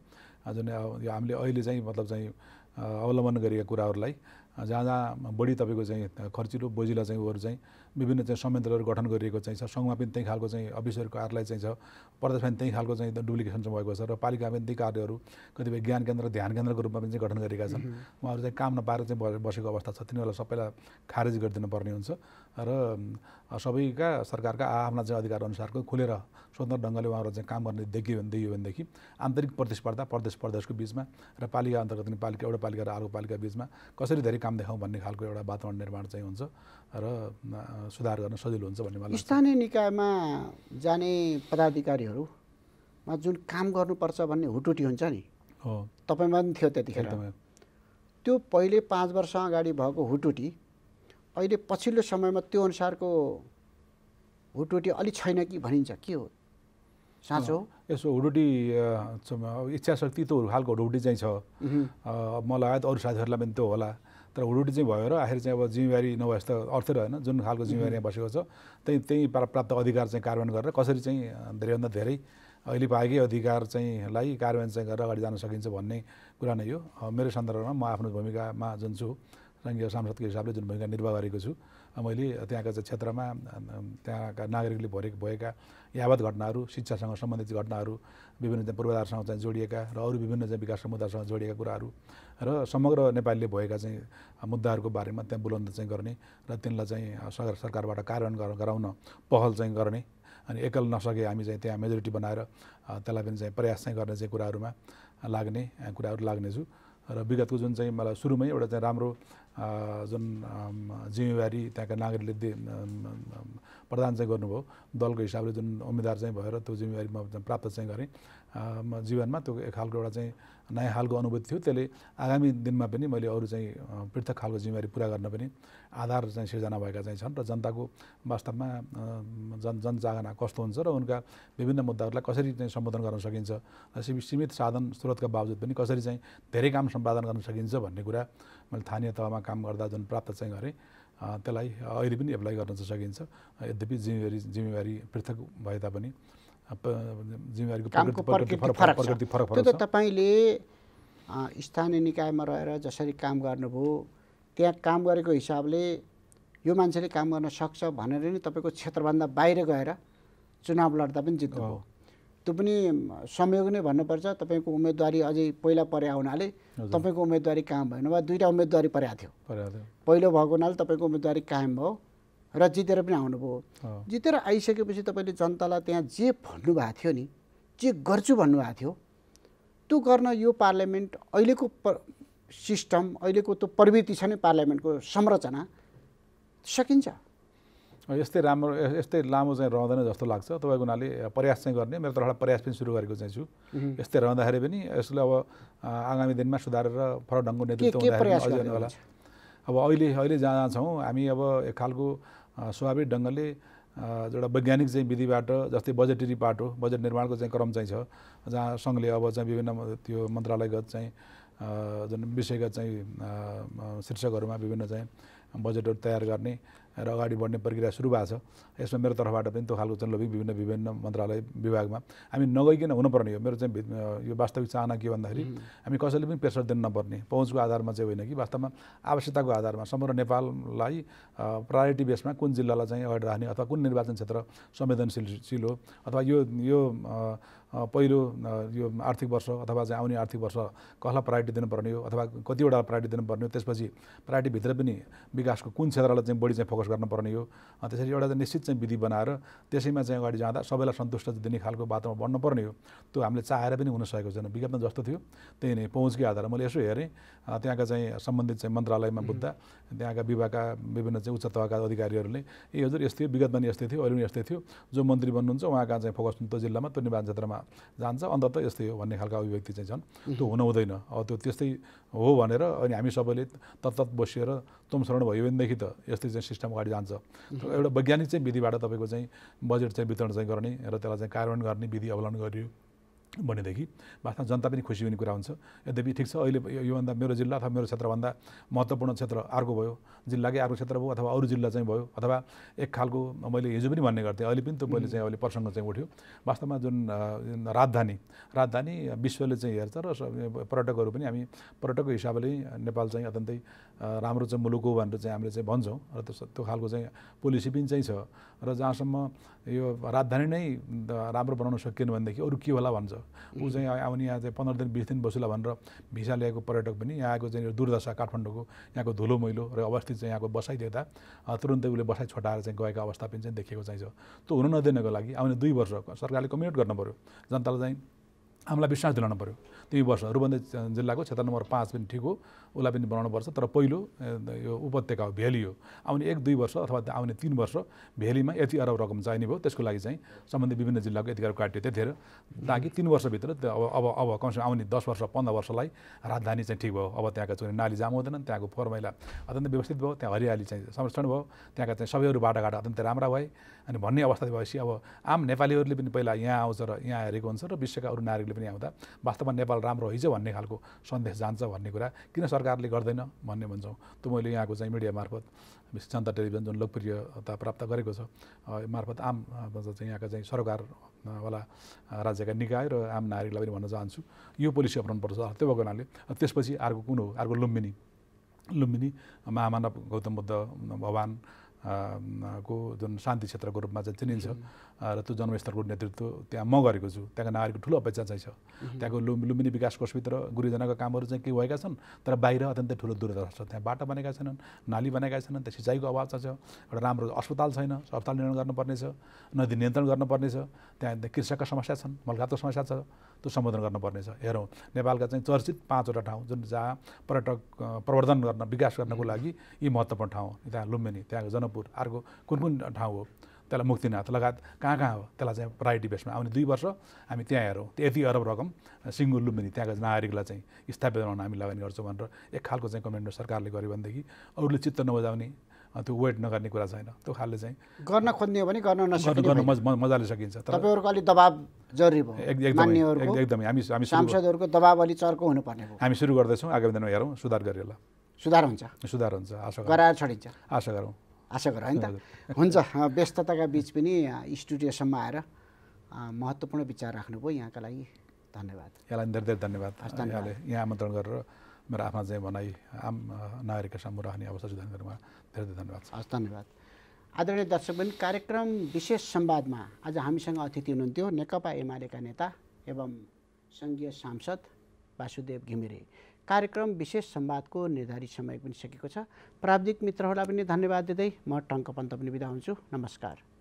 जुन यो हामीले अहिले चाहिँ मतलब चाहिँ अवलम्बन गरेका कुराहरूलाई जहाँ जहाँ बढी तपाईँको चाहिँ खर्चिलो बोजिला चाहिँ उहरू चाहिँ विभिन्न चाहिँ संयन्त्रहरू गठन गरिएको चाहिँ छ सङ्घमा पनि त्यही खालको चाहिँ अफिसहरूको आरलाई चाहिँ छ प्रदेशमा पनि त्यही खालको चाहिँ डुप्लिकेसन चाहिँ भएको छ र पालिकामा पनि ती कार्यहरू कतिपय ज्ञान केन्द्र ध्यान केन्द्रको रूपमा पनि चाहिँ गठन गरेका छन् उहाँहरू चाहिँ काम नपाएर चाहिँ बसेको अवस्था छ तिनीहरूलाई सबैलाई खारेज गरिदिनु पर्ने हुन्छ र सबैका सरकारका आफ्ना चाहिँ अनुसारको खुलेर स्वतन्त्र ढङ्गले उहाँहरू चाहिँ काम गर्ने देखियो भने देखियो भनेदेखि आन्तरिक प्रतिस्पर्धा प्रदेश प्रदेशको बिचमा र पालिका अन्तर्गत पालिका एउटा पालिका र अर्को पालिका बिचमा कसरी धेरै काम देखाउँ भन्ने खालको एउटा वातावरण निर्माण चाहिँ हुन्छ र सुधार गर्न सजिलो हुन्छ भन्ने मलाई स्थानीय निकायमा जाने पदाधिकारीहरूमा जुन काम गर्नुपर्छ भन्ने हुटुटी हुन्छ नि हो तपाईँमा पनि थियो त्यतिखेर त्यो पहिले पाँच वर्ष अगाडि भएको हुटुटी अहिले पछिल्लो समयमा त्यो अनुसारको हुटुटी अलिक छैन कि भनिन्छ के हो साँचो यसो हुडुटी इच्छा शक्ति त खालको हुडुटी चाहिँ छ मलाई त अरू साथीहरूलाई पनि त्यो होला तर हुडुटी चाहिँ भयो र आखिर चाहिँ अब जिम्मेवारी नभए त अर्थै रहेन जुन खालको जिम्मेवारी यहाँ बसेको छ त्यही त्यही प्राप्त अधिकार चाहिँ कार्यान्वयन गरेर कसरी चाहिँ धेरैभन्दा धेरै अहिले पाएकै अधिकार चाहिँ लाई कार्यान्वयन चाहिँ गरेर अगाडि जान सकिन्छ भन्ने कुरा नै हो मेरो सन्दर्भमा म आफ्नो भूमिकामा जुन छु सङ्घीय सांसदको हिसाबले जुन भूमिका निर्वाह गरेको छु मैले त्यहाँका क्षेत्रमा त्यहाँका नागरिकले भरेको भएका यावत घटनाहरू शिक्षासँग सम्बन्धित घटनाहरू विभिन्न पूर्वाधारसँग चाहिँ जोडिएका र अरू विभिन्न चाहिँ विकास समुदायसँग जोडिएका कुराहरू र समग्र नेपालीले भएका चाहिँ मुद्दाहरूको बारेमा त्यहाँ बुलन्द चाहिँ गर्ने र तिनलाई चाहिँ सरकारबाट कार्यान्वयन गराउन पहल चाहिँ गर्ने अनि एकल नसके हामी चाहिँ त्यहाँ मेजोरिटी बनाएर त्यसलाई पनि चाहिँ प्रयास चाहिँ गर्ने चाहिँ कुराहरूमा लाग्ने कुराहरू लाग्नेछु र विगतको जुन चाहिँ मलाई सुरुमै एउटा चाहिँ राम्रो जुन जिम्मेवारी त्यहाँका नागरिकले प्रदान चाहिँ गर्नुभयो दलको हिसाबले जुन उम्मेदवार चाहिँ भएर त्यो जिम्मेवारी म प्राप्त चाहिँ गरेँ जीवनमा त्यो एक खालको एउटा चाहिँ नयाँ खालको अनुभूति थियो त्यसले आगामी दिनमा पनि मैले अरू चाहिँ पृथक खालको जिम्मेवारी पुरा गर्न पनि आधार चाहिँ सिर्जना भएका चाहिँ छन् र जनताको वास्तवमा जन जनजागरणा कस्तो हुन्छ र उनका विभिन्न मुद्दाहरूलाई कसरी चाहिँ सम्बोधन गर्न सकिन्छ र सीमित साधन स्रोतका बावजुद पनि कसरी चाहिँ धेरै काम सम्पादन गर्न सकिन्छ भन्ने कुरा मैले स्थानीय तहमा काम गर्दा जुन प्राप्त चाहिँ गरेँ त्यसलाई अहिले पनि एप्लाई गर्न सकिन्छ यद्यपि जिम्मेवारी जिम्मेवारी पृथक भए तापनि त्यो त तपाईँले स्थानीय निकायमा रहेर जसरी काम गर्नुभयो त्यहाँ काम गरेको हिसाबले यो मान्छेले काम गर्न सक्छ भनेर नि तपाईँको क्षेत्रभन्दा बाहिर गएर चुनाव लड्दा पनि जित्नुभयो त्यो पनि संयोग नै भन्नुपर्छ तपाईँको उम्मेदवारी अझै पहिला परे हुनाले तपाईँको उम्मेदवारी कायम भएन वा दुईवटा उम्मेदवारी परेको थियो पहिलो भएको हुनाले तपाईँको उम्मेदवारी कायम भयो र जितेर पनि आउनुभयो जितेर आइसकेपछि तपाईँले जनतालाई त्यहाँ जे भन्नुभएको थियो नि जे गर्छु भन्नुभएको थियो त्यो गर्न यो पार्लियामेन्ट अहिलेको सिस्टम अहिलेको त्यो प्रवृत्ति छ नि पार्लियामेन्टको संरचना सकिन्छ यस्तै राम्रो यस्तै लामो चाहिँ रहँदैन जस्तो लाग्छ तपाईँको हुनाले प्रयास चाहिँ गर्ने मेरो तर्फबाट प्रयास पनि सुरु गरेको चाहिँ छु यस्तै रहँदाखेरि पनि यसले अब आगामी दिनमा सुधारेर फरक ढङ्गको नेतृत्व होला अब अहिले अहिले जहाँ जहाँ छौँ हामी अब एक खालको स्वाभाविक ढङ्गले एउटा वैज्ञानिक चाहिँ विधिबाट जस्तै बजेटरी पार्ट हो बजेट निर्माणको चाहिँ क्रम चाहिँ छ जहाँ सङ्घले अब चाहिँ विभिन्न त्यो मन्त्रालयगत चाहिँ जुन विषयगत चाहिँ शीर्षकहरूमा विभिन्न चाहिँ बजेटहरू तयार गर्ने र अगाडि बढ्ने प्रक्रिया सुरु भएको छ यसमा मेरो तर्फबाट पनि त्यो खालको चाहिँ विभिन्न विभिन्न मन्त्रालय विभागमा हामी नगइकन हुनुपर्ने हो मेरो चाहिँ यो वास्तविक चाहना के भन्दाखेरि हामी कसैले पनि प्रेसर दिनु नपर्ने पहुँचको आधारमा चाहिँ होइन कि वास्तवमा आवश्यकताको आधारमा समग्र नेपाललाई प्रायोरिटी बेसमा कुन जिल्लालाई चाहिँ अगाडि राख्ने अथवा कुन निर्वाचन क्षेत्र संवेदनशीलशील हो अथवा यो यो पहिलो यो आर्थिक वर्ष अथवा चाहिँ आउने आर्थिक वर्ष कसलाई प्रायोरिटी दिनुपर्ने हो अथवा कतिवटा प्रायोरिटी दिनुपर्ने हो त्यसपछि प्रायोरिटीभित्र पनि विकासको कुन क्षेत्रलाई चाहिँ बढी चाहिँ फोकस सङ्घर्ष गर्नुपर्ने हो त्यसरी एउटा चाहिँ निश्चित चाहिँ विधि बनाएर त्यसैमा चाहिँ अगाडि जाँदा सबैलाई सन्तुष्ट दिने खालको बाटोमा बढ्नुपर्ने हो त्यो हामीले चाहेर पनि हुन सकेको छैन विज्ञापन जस्तो थियो त्यही नै पहुँचकै आधारमा मैले यसो हेरेँ त्यहाँका चाहिँ सम्बन्धित चाहिँ मन्त्रालयमा बुझ्दा त्यहाँका विभागका विभिन्न चाहिँ उच्च तहका अधिकारीहरूले ए हजुर यस्तै विगत विगतमा पनि यस्तै थियो अहिले पनि यस्तै थियो जो मन्त्री बन्नुहुन्छ उहाँका चाहिँ फोकस त्यो जिल्लामा त्यो निर्वाचन क्षेत्रमा जान्छ अन्त त यस्तै हो भन्ने खालका अभिव्यक्ति चाहिँ छन् त्यो हुन हुँदैन अब त्यो त्यस्तै हो भनेर अनि हामी सबैले तत्त बसेर तोमसरण भयो भनेदेखि त यस्तै चाहिँ सिस्टम अगाडि जान्छ एउटा वैज्ञानिक चाहिँ विधिबाट तपाईँको चाहिँ बजेट चाहिँ वितरण चाहिँ गर्ने र त्यसलाई चाहिँ कार्यान्वयन गर्ने विधि अवलम्बन गरियो भनेदेखि वास्तवमा जनता पनि खुसी हुने कुरा हुन्छ यद्यपि ठिक छ अहिले योभन्दा मेरो जिल्ला अथवा मेरो क्षेत्रभन्दा महत्त्वपूर्ण क्षेत्र अर्को भयो जिल्लाकै अर्को क्षेत्र भयो अथवा अरू जिल्ला चाहिँ भयो अथवा एक खालको मैले हिजो पनि भन्ने गर्थेँ अहिले पनि त्यो मैले चाहिँ अहिले प्रसङ्ग चाहिँ उठ्यो वास्तवमा जुन राजधानी राजधानी विश्वले चाहिँ हेर्छ र पर्यटकहरू पनि हामी पर्यटकको हिसाबले नेपाल चाहिँ अत्यन्तै राम्रो चाहिँ मुलुक हो भनेर चाहिँ हामीले चाहिँ भन्छौँ र त्यो त्यो खालको चाहिँ पोलिसी पनि चाहिँ छ र जहाँसम्म यो राजधानी नै राम्रो बनाउन सकिएन भनेदेखि अरू के होला भन्छ ऊ चाहिँ आउने यहाँ चाहिँ पन्ध्र दिन बिस दिन बसुला भनेर भिसा ल्याएको पर्यटक पनि यहाँको चाहिँ दुर्दशा काठमाडौँको यहाँको धुलो मैलो र अवस्थित चाहिँ यहाँको बसाइ देख्दा तुरन्तै उसले बसाइ छोटाएर चाहिँ गएको अवस्था पनि चाहिँ देखेको चाहिन्छ त्यो हुन नदिनको लागि आउने दुई वर्ष सरकारले कम्युनिट गर्नु पऱ्यो जनतालाई चाहिँ हामीलाई विश्वास दिलाउनु पऱ्यो दुई वर्ष रुबन्दी जिल्लाको क्षेत्र नम्बर पाँच पनि ठिक हो उसलाई पनि बनाउनुपर्छ तर पहिलो यो उपत्यका हो भ्याली हो आउने एक दुई वर्ष अथवा आउने तिन वर्ष भ्यालीमा यति अरब रकम चाहिने भयो त्यसको लागि चाहिँ सम्बन्धित विभिन्न जिल्लाको यति यतिखेर काट्यो त्यतिखेर ताकि तिन वर्षभित्र अब अब अब कमसेकम आउने दस वर्ष पन्ध्र वर्षलाई राजधानी चाहिँ ठिक भयो अब त्यहाँका चाहिँ नाली जाम हुँदैनन् त्यहाँको फोहोर मैला अत्यन्त व्यवस्थित भयो त्यहाँ हरियाली चाहिँ संरक्षण भयो त्यहाँका चाहिँ सबैहरू बाटाघाटा अत्यन्त राम्रा भए अनि भन्ने अवस्था भएपछि अब आम नेपालीहरूले पनि पहिला यहाँ आउँछ र यहाँ हेरेको हुन्छ र विश्वका अरू नागरिकले पनि आउँदा वास्तवमा नेपाल राम्रो होइज भन्ने खालको सन्देश जान्छ भन्ने कुरा किन सरकार सरकारले गर्दैन भन्ने भन्छौँ त मैले यहाँको चाहिँ मिडिया मार्फत विशेष जनता टेलिभिजन जुन लोकप्रियता प्राप्त गरेको छ मार्फत आम चाहिँ यहाँका चाहिँ सरकारवाला राज्यका निकाय र आम नागरिकलाई पनि भन्न चाहन्छु यो पोलिसी अप्नाउनु पर्छ त्यो भएको हुनाले त्यसपछि अर्को कुन हो अर्को लुम्बिनी लुम्बिनी महामानव गौतम बुद्ध भगवान् को जुन शान्ति क्षेत्रको रूपमा चाहिँ चिनिन्छ र त्यो जनस्तरको नेतृत्व त्यहाँ म गरेको छु त्यहाँको नागरिकको ठुलो अपेक्षा चाहिँ छ त्यहाँको लुम् लुम्बिनी विकास कोषभित्र गुरुजनाको कामहरू चाहिँ के भएका छन् तर बाहिर अत्यन्तै ठुलो दुर्दशा छ त्यहाँ बाटो बनेका छैनन् नाली बनेका छैनन् त्यहाँ सिँचाइको अभाव छ एउटा राम्रो अस्पताल छैन अस्पताल निर्माण गर्नुपर्नेछ नदी नियन्त्रण गर्नुपर्नेछ त्यहाँ कृषकका समस्या छन् मलघातको समस्या छ त्यो सम्बोधन गर्नुपर्नेछ हेरौँ नेपालका चाहिँ चर्चित पाँचवटा ठाउँ जुन जहाँ पर्यटक प्रवर्धन गर्न विकास गर्नको लागि यी महत्त्वपूर्ण ठाउँ हो त्यहाँ लुम्बिनी त्यहाँको जनकपुर अर्को कुन कुन ठाउँ हो त्यसलाई मुक्तिनाथ लगायत कहाँ कहाँ हो त्यसलाई चाहिँ प्रायोरिटी बेसमा आउने दुई वर्ष हामी त्यहाँ हेरौँ त्यो यति अरब रकम सिङ्गुर लुम्बिनी त्यहाँको नागरिकलाई चाहिँ स्थापित बनाउन हामी लगानी गर्छौँ भनेर एक खालको चाहिँ कमेन्ट सरकारले गर्यो भनेदेखि अरूले चित्त नबजाउने त्यो वेट नगर्ने कुरा छैन त्यो खालले चाहिँ गर्न खोज्ने हो भने गर्न गर्न मजाले सकिन्छ तपाईँहरूको अलिक दबाब जरुरी भयो एकदमै हामी हामी सांसदहरूको दबाब अलिक चर्को हुनुपर्ने हामी सुरु गर्दैछौँ आगामी दिनमा हेरौँ सुधार गरेर सुधार हुन्छ सुधार हुन्छ आशा गराएर छोडिन्छ आशा गरौँ आशा गर होइन त हुन्छ व्यस्तताका बिच पनि स्टुडियोसम्म आएर महत्त्वपूर्ण विचार राख्नुभयो यहाँका लागि धन्यवाद यहाँलाई धेरै धेरै धन्यवाद यहाँ आमन्त्रण गरेर मेरो आफ्ना चाहिँ भनाइ आम नागरिकका सामु राख्ने अवसर सुधार गर्नुमा धेरै धेरै धन्यवाद हस् धन्यवाद आदरणीय दर्शक बहिनी कार्यक्रम विशेष संवादमा आज हामीसँग अतिथि हुनुहुन्थ्यो नेकपा एमालेका नेता एवं सङ्घीय सांसद वासुदेव घिमिरे कार्यक्रम विशेष संवादको निर्धारित समय पनि सकेको छ प्राविधिक मित्रहरूलाई पनि धन्यवाद दिँदै म टङ्क पन्त पनि बिदा हुन्छु नमस्कार